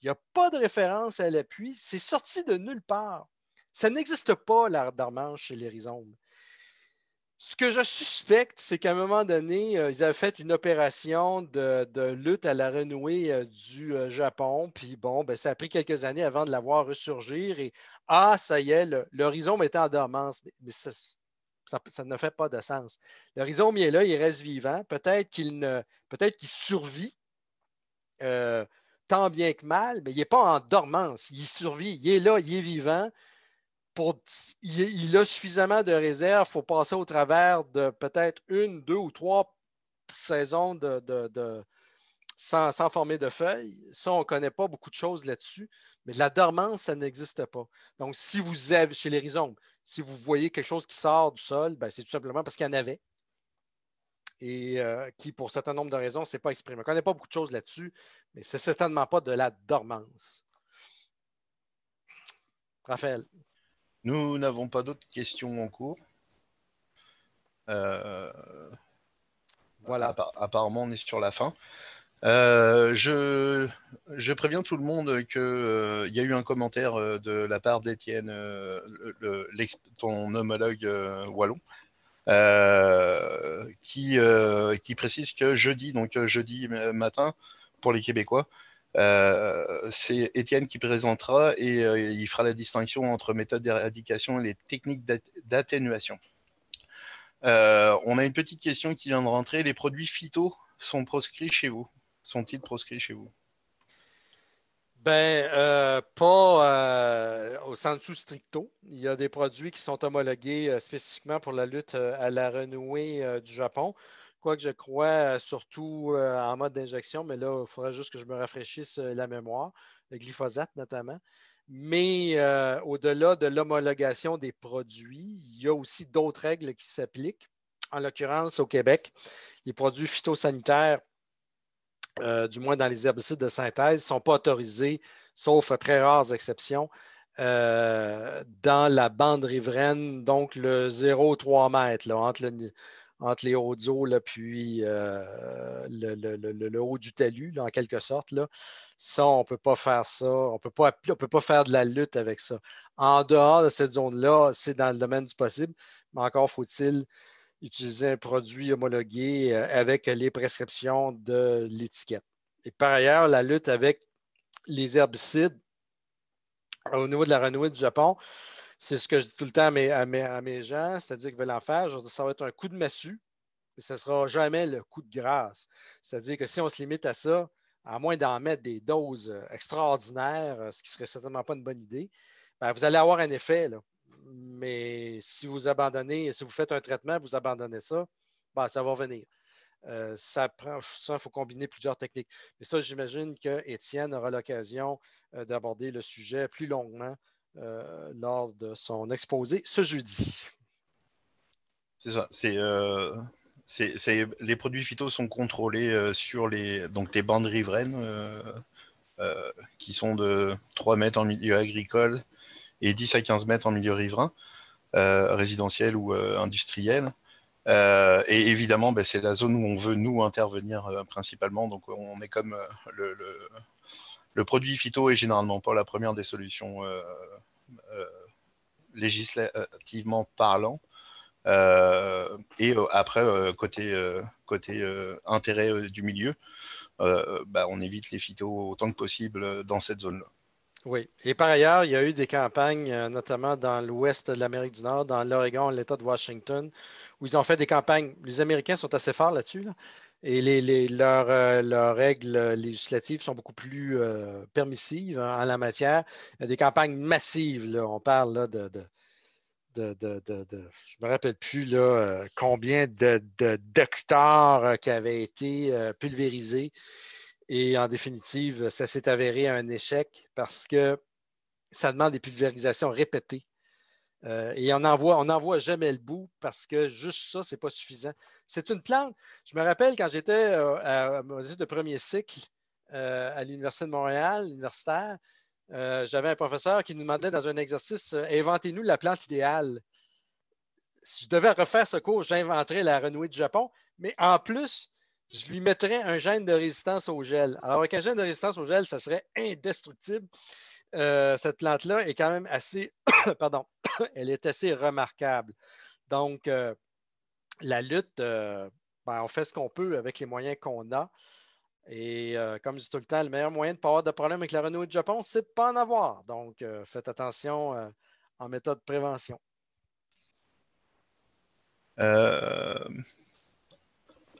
Il n'y a pas de référence à l'appui, c'est sorti de nulle part. Ça n'existe pas, la dormance chez les Ce que je suspecte, c'est qu'à un moment donné, euh, ils avaient fait une opération de, lutte à la renouée euh, du Japon. Puis bon, ben, ça a pris quelques années avant de la voir ressurgir. Et ah, ça y est, l'horizon était en dormance. Mais, mais ça, ça, ne fait pas de sens. Le rhizome, il est là, il reste vivant. Peut-être qu'il peut-être survit euh, tant bien que mal, mais il n'est pas en dormance. Il survit, il est là, il est vivant. il, a suffisamment de réserves pour passer au travers de peut-être une, deux ou trois saisons sans, sans, former de feuilles. Ça, on ne connaît pas beaucoup de choses là-dessus, mais la dormance, ça n'existe pas. Donc, si vous avez, chez les rhizomes, si vous voyez quelque chose qui sort du sol, ben, c'est tout simplement parce qu'il y en avait et euh, qui, pour un certain nombre de raisons, ne s'est pas exprimé. On ne connaît pas beaucoup de choses là-dessus, mais c'est certainement pas de la dormance.
Raphaël. Nous n'avons pas d'autres questions en cours. Euh, voilà. Apparemment, on est sur la fin. Euh, je, préviens tout le monde qu'il euh, il y a eu un commentaire euh, de la part d'Étienne, ton homologue wallon, qui, qui, précise que jeudi, donc jeudi matin, pour les Québécois, c'est Étienne qui présentera et il fera la distinction entre méthode d'éradication et les techniques d'atténuation. on a une petite question qui vient de rentrer. Les produits phyto sont proscrits chez vous sont-ils proscrits chez vous?
Ben, euh, pas euh, au sens stricto. Il y a des produits qui sont homologués euh, spécifiquement pour la lutte à la renouée du Japon. Quoique je crois surtout en mode d'injection, mais là, il faudrait juste que je me rafraîchisse la mémoire, le glyphosate notamment. Mais au-delà de l'homologation des produits, il y a aussi d'autres règles qui s'appliquent. En l'occurrence, au Québec, les produits phytosanitaires euh, du moins dans les herbicides de synthèse, ne sont pas autorisés, sauf à euh, très rares exceptions, euh, dans la bande riveraine, donc le 0,3 mètre, là, entre, les hauts eaux, là, puis le, haut du talus, en quelque sorte. Là. Ça, on ne peut pas faire ça. On ne peut pas faire de la lutte avec ça. En dehors de cette zone-là, c'est dans le domaine du possible, mais encore faut-il utiliser un produit homologué euh, avec les prescriptions de l'étiquette. Et par ailleurs, la lutte avec les herbicides euh, au niveau de la renouée du Japon, c'est ce que je dis tout le temps à mes, à gens, c'est-à-dire qu'ils veulent en faire. Je dis, ça va être un coup de massue, mais ce ne sera jamais le coup de grâce. C'est-à-dire que si on se limite à ça, à moins d'en mettre des doses euh, extraordinaires, ce qui ne serait certainement pas une bonne idée, ben, vous allez avoir un effet. Là mais si vous abandonnez, si vous faites un traitement, vous abandonnez ça, ben, ça va revenir. Euh, ça il faut combiner plusieurs techniques. Mais ça, j'imagine que Étienne aura l'occasion euh, d'aborder le sujet plus longuement euh, lors de son exposé ce jeudi.
C'est ça. les produits phyto sont contrôlés sur les, donc les bandes riveraines qui sont de 3 mètres en milieu agricole, et 10 à 15 mètres en milieu riverain, euh, résidentiel ou euh, industriel. Euh, et évidemment, ben, c'est la zone où on veut nous intervenir principalement. Donc, on est comme le, produit phyto est généralement pas la première des solutions législativement parlant. et après, côté, côté intérêt du milieu, ben, on évite les phytos autant que possible dans cette zone-là.
Oui. Et par ailleurs, il y a eu des campagnes, euh, notamment dans l'ouest de l'Amérique du Nord, dans l'Oregon, l'État de Washington, où ils ont fait des campagnes. Les Américains sont assez forts là-dessus. Et euh, leurs, règles législatives sont beaucoup plus euh, permissives hein, en la matière. Il y a des campagnes massives. On parle de, je ne me rappelle plus là, combien de, docteurs qui avaient été pulvérisés et en définitive, ça s'est avéré un échec parce que ça demande des pulvérisations répétées. Euh, et on n'en voit, jamais le bout parce que juste ça, ce n'est pas suffisant. C'est une plante. Je me rappelle quand j'étais euh, à mon de premier cycle euh, à l'Université de Montréal, universitaire, j'avais un professeur qui nous demandait dans un exercice Inventez-nous la plante idéale. Si je devais refaire ce cours, j'inventerais la renouée du Japon. Mais en plus, je lui mettrais un gène de résistance au gel. Alors, avec un gène de résistance au gel, ça serait indestructible. Euh, cette plante-là est quand même assez, pardon, elle est assez remarquable. Donc, euh, la lutte, euh, ben, on fait ce qu'on peut avec les moyens qu'on a. Et comme je dis tout le temps, le meilleur moyen de ne pas avoir de problème avec la Renault du Japon, c'est de ne pas en avoir. Donc, faites attention en méthode prévention.
Euh...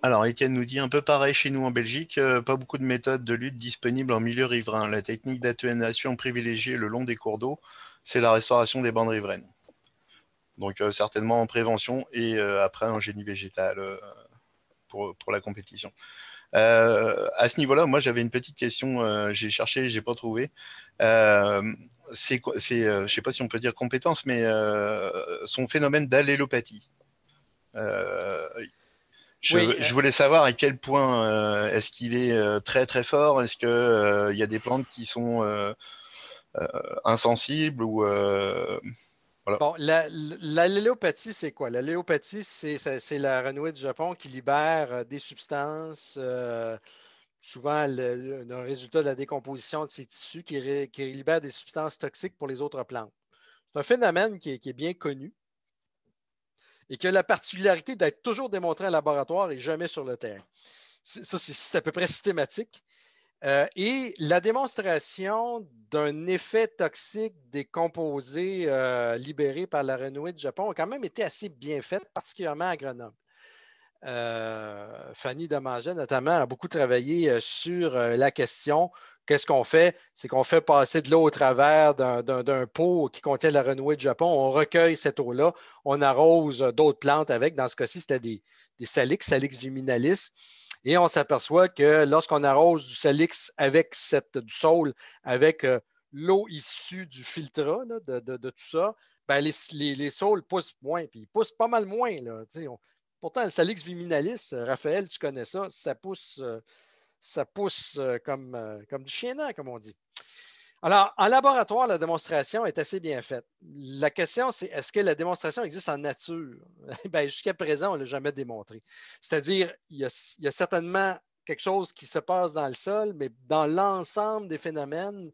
Alors, Étienne nous dit un peu pareil chez nous en Belgique, euh, pas beaucoup de méthodes de lutte disponibles en milieu riverain. La technique d'atténuation privilégiée le long des cours d'eau, c'est la restauration des bandes riveraines. Donc, euh, certainement en prévention et euh, après en génie végétal pour, la compétition. à ce niveau-là, moi j'avais une petite question, j'ai cherché, j'ai pas trouvé. c'est, je sais pas si on peut dire compétence, mais son phénomène d'allélopathie. Euh. Je, voulais savoir à quel point euh, est-ce qu'il est euh, très très fort Est-ce qu'il y a des plantes qui sont insensibles ou voilà. Bon,
l'alléopathie, la, c'est quoi? L'alléopathie, c'est la renouée du Japon qui libère des substances, souvent le, résultat de la décomposition de ses tissus, qui, libère des substances toxiques pour les autres plantes. C'est un phénomène qui est bien connu et qui a la particularité d'être toujours démontré en laboratoire et jamais sur le terrain. Ça, c'est à peu près systématique. Euh, et la démonstration d'un effet toxique des composés euh, libérés par la renouée du Japon a quand même été assez bien faite, particulièrement à Grenoble. Euh, Fanny Damanger, notamment, a beaucoup travaillé sur la question Qu'est-ce qu'on fait? C'est qu'on fait passer de l'eau au travers d'un pot qui contient la renouée de Japon. On recueille cette eau-là, on arrose d'autres plantes avec. Dans ce cas-ci, c'était des, salix, salix viminalis. Et on s'aperçoit que lorsqu'on arrose du salix avec cette, du saule, avec euh, l'eau issue du filtre de, tout ça, ben, les, saules poussent moins, puis ils poussent pas mal moins. Là, pourtant, le salix viminalis, euh, Raphaël, tu connais ça, ça pousse. Euh, ça pousse euh, euh, comme, du chien comme on dit. Alors, en laboratoire, la démonstration est assez bien faite. La question, c'est est-ce que la démonstration existe en nature? ben, Jusqu'à présent, on ne l'a jamais démontré. C'est-à-dire, il, y, a, certainement quelque chose qui se passe dans le sol, mais dans l'ensemble des phénomènes,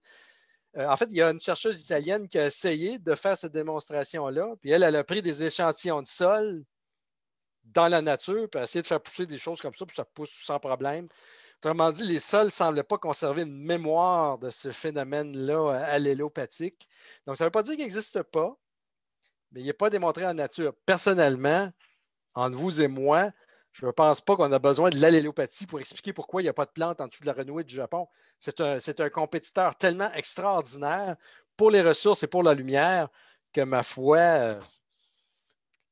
euh, en fait, il y a une chercheuse italienne qui a essayé de faire cette démonstration-là, puis elle, elle a pris des échantillons de sol dans la nature, puis a essayé de faire pousser des choses comme ça, puis ça pousse sans problème. Autrement dit, les sols ne semblent pas conserver une mémoire de ce phénomène-là euh, allélopathique. Donc, ça ne veut pas dire qu'il n'existe pas, mais il n'est pas démontré en nature. Personnellement, entre vous et moi, je ne pense pas qu'on a besoin de l'allélopathie pour expliquer pourquoi il n'y a pas de plantes en dessous de la renouée du Japon. C'est un, compétiteur tellement extraordinaire pour les ressources et pour la lumière que, ma foi, euh,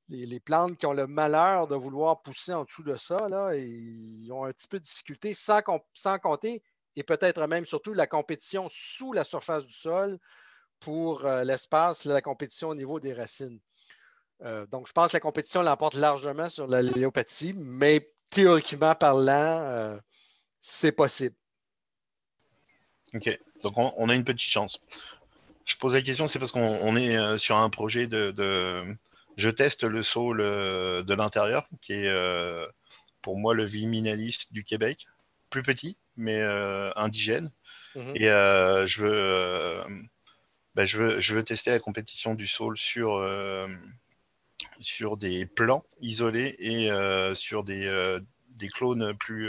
les, plantes qui ont le malheur de vouloir pousser en dessous de ça, là, ils ont un petit peu de difficulté, sans, compter, et peut-être même surtout la compétition sous la surface du sol pour euh, l'espace, la compétition au niveau des racines. Euh, donc, je pense que la compétition l'emporte largement sur la léopathie, mais théoriquement parlant, euh, c'est possible.
OK. Donc, on, a une petite chance. Je pose la question, c'est parce qu'on est sur un projet de je teste le saule euh, de l'intérieur, qui est euh, pour moi le viminaliste du Québec, plus petit, mais euh, indigène. Mhm. Et ben, je, veux, je, veux, tester la compétition du saule sur, des plans isolés et sur des, clones plus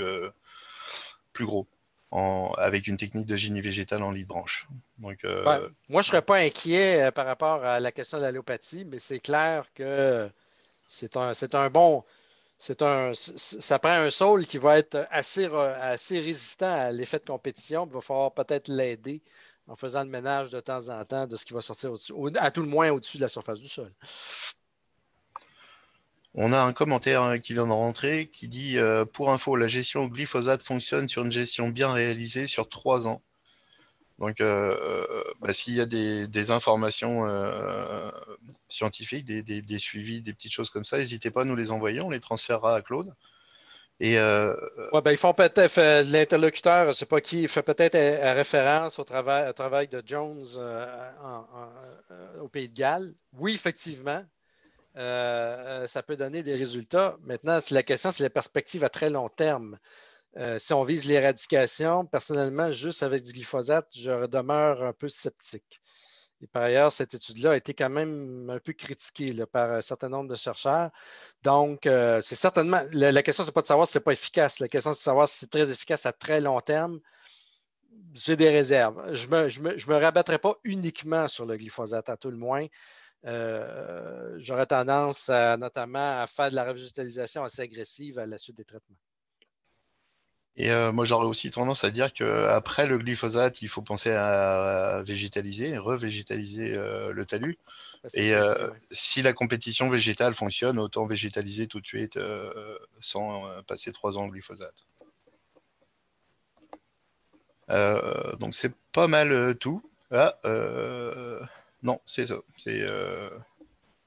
gros avec une technique de génie végétal en lit de branche. Donc, euh,
Moi, je ne serais pas inquiet euh, par rapport à la question de l'allopathie, mais c'est clair que c'est un, un bon. C'est un, ça prend un sol qui va être assez, assez résistant à l'effet de compétition. Il va falloir peut-être l'aider en faisant le ménage de temps en temps de ce qui va sortir au à tout le moins au-dessus de la surface du sol.
On a un commentaire hein, qui vient de rentrer qui dit euh, Pour info, la gestion au glyphosate fonctionne sur une gestion bien réalisée sur trois ans. Donc, euh, euh, bah, s'il y a des, informations scientifiques, des, suivis, des petites choses comme ça, n'hésitez pas à nous les envoyer on les transférera à Claude. Et ben,
ils font peut-être l'interlocuteur, je ne sais pas qui, fait peut-être référence
au travail, travail de
Jones au Pays de Galles. Oui, effectivement, euh, euh, ça peut donner des résultats. Maintenant, la question, c'est la perspective à très long terme. Euh, si on vise l'éradication, personnellement, juste avec du glyphosate, je demeure un peu sceptique. Et par ailleurs, cette étude-là a été quand même un peu critiquée par un certain nombre de chercheurs. Donc, c'est certainement. La, question, ce n'est pas de savoir si ce n'est pas efficace. La question, c'est de savoir si c'est très efficace à très long terme. J'ai des réserves. Je ne me, rabattrai pas uniquement sur le glyphosate, à tout le moins. Euh, j'aurais tendance à, notamment à faire de la revégétalisation assez agressive à la suite des traitements.
Et euh, moi, j'aurais aussi tendance à dire qu'après le glyphosate, il faut penser à végétaliser, revégétaliser euh, le talus. Ben, Et si la compétition végétale fonctionne, autant végétaliser tout de suite sans passer trois ans au glyphosate. donc, c'est pas mal tout. Ah, non, c'est ça. Euh,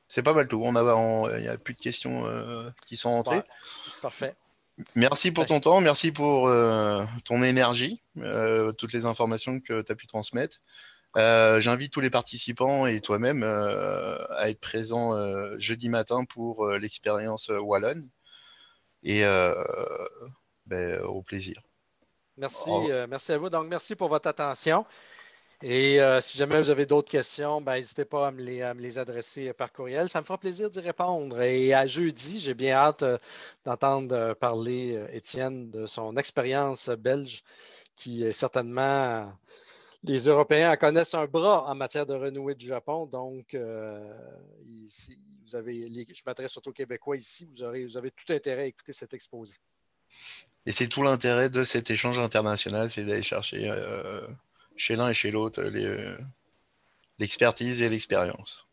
c'est pas mal tout. On il n'y a plus de questions euh, qui sont bah, entrées. Parfait. Merci pour ton temps, merci pour euh, ton énergie, toutes les informations que tu as pu transmettre. J'invite tous les participants et toi-même à être présent jeudi matin pour l'expérience Wallonne. Et ben, au plaisir. Merci,
merci à vous. Donc, merci pour votre attention. Et euh, si jamais vous avez d'autres questions, ben, n'hésitez pas à me, les, adresser par courriel. Ça me fera plaisir d'y répondre. Et à jeudi, j'ai bien hâte euh, d'entendre euh, parler Étienne de son expérience belge, qui est certainement. Les Européens connaissent un bras en matière de renouée du Japon. Donc, vous avez je m'adresse surtout aux Québécois ici. Vous, aurez, vous avez tout intérêt à écouter cet exposé.
Et c'est tout l'intérêt de cet échange international, c'est d'aller chercher chez l'un et chez l'autre euh, l'expertise et l'expérience.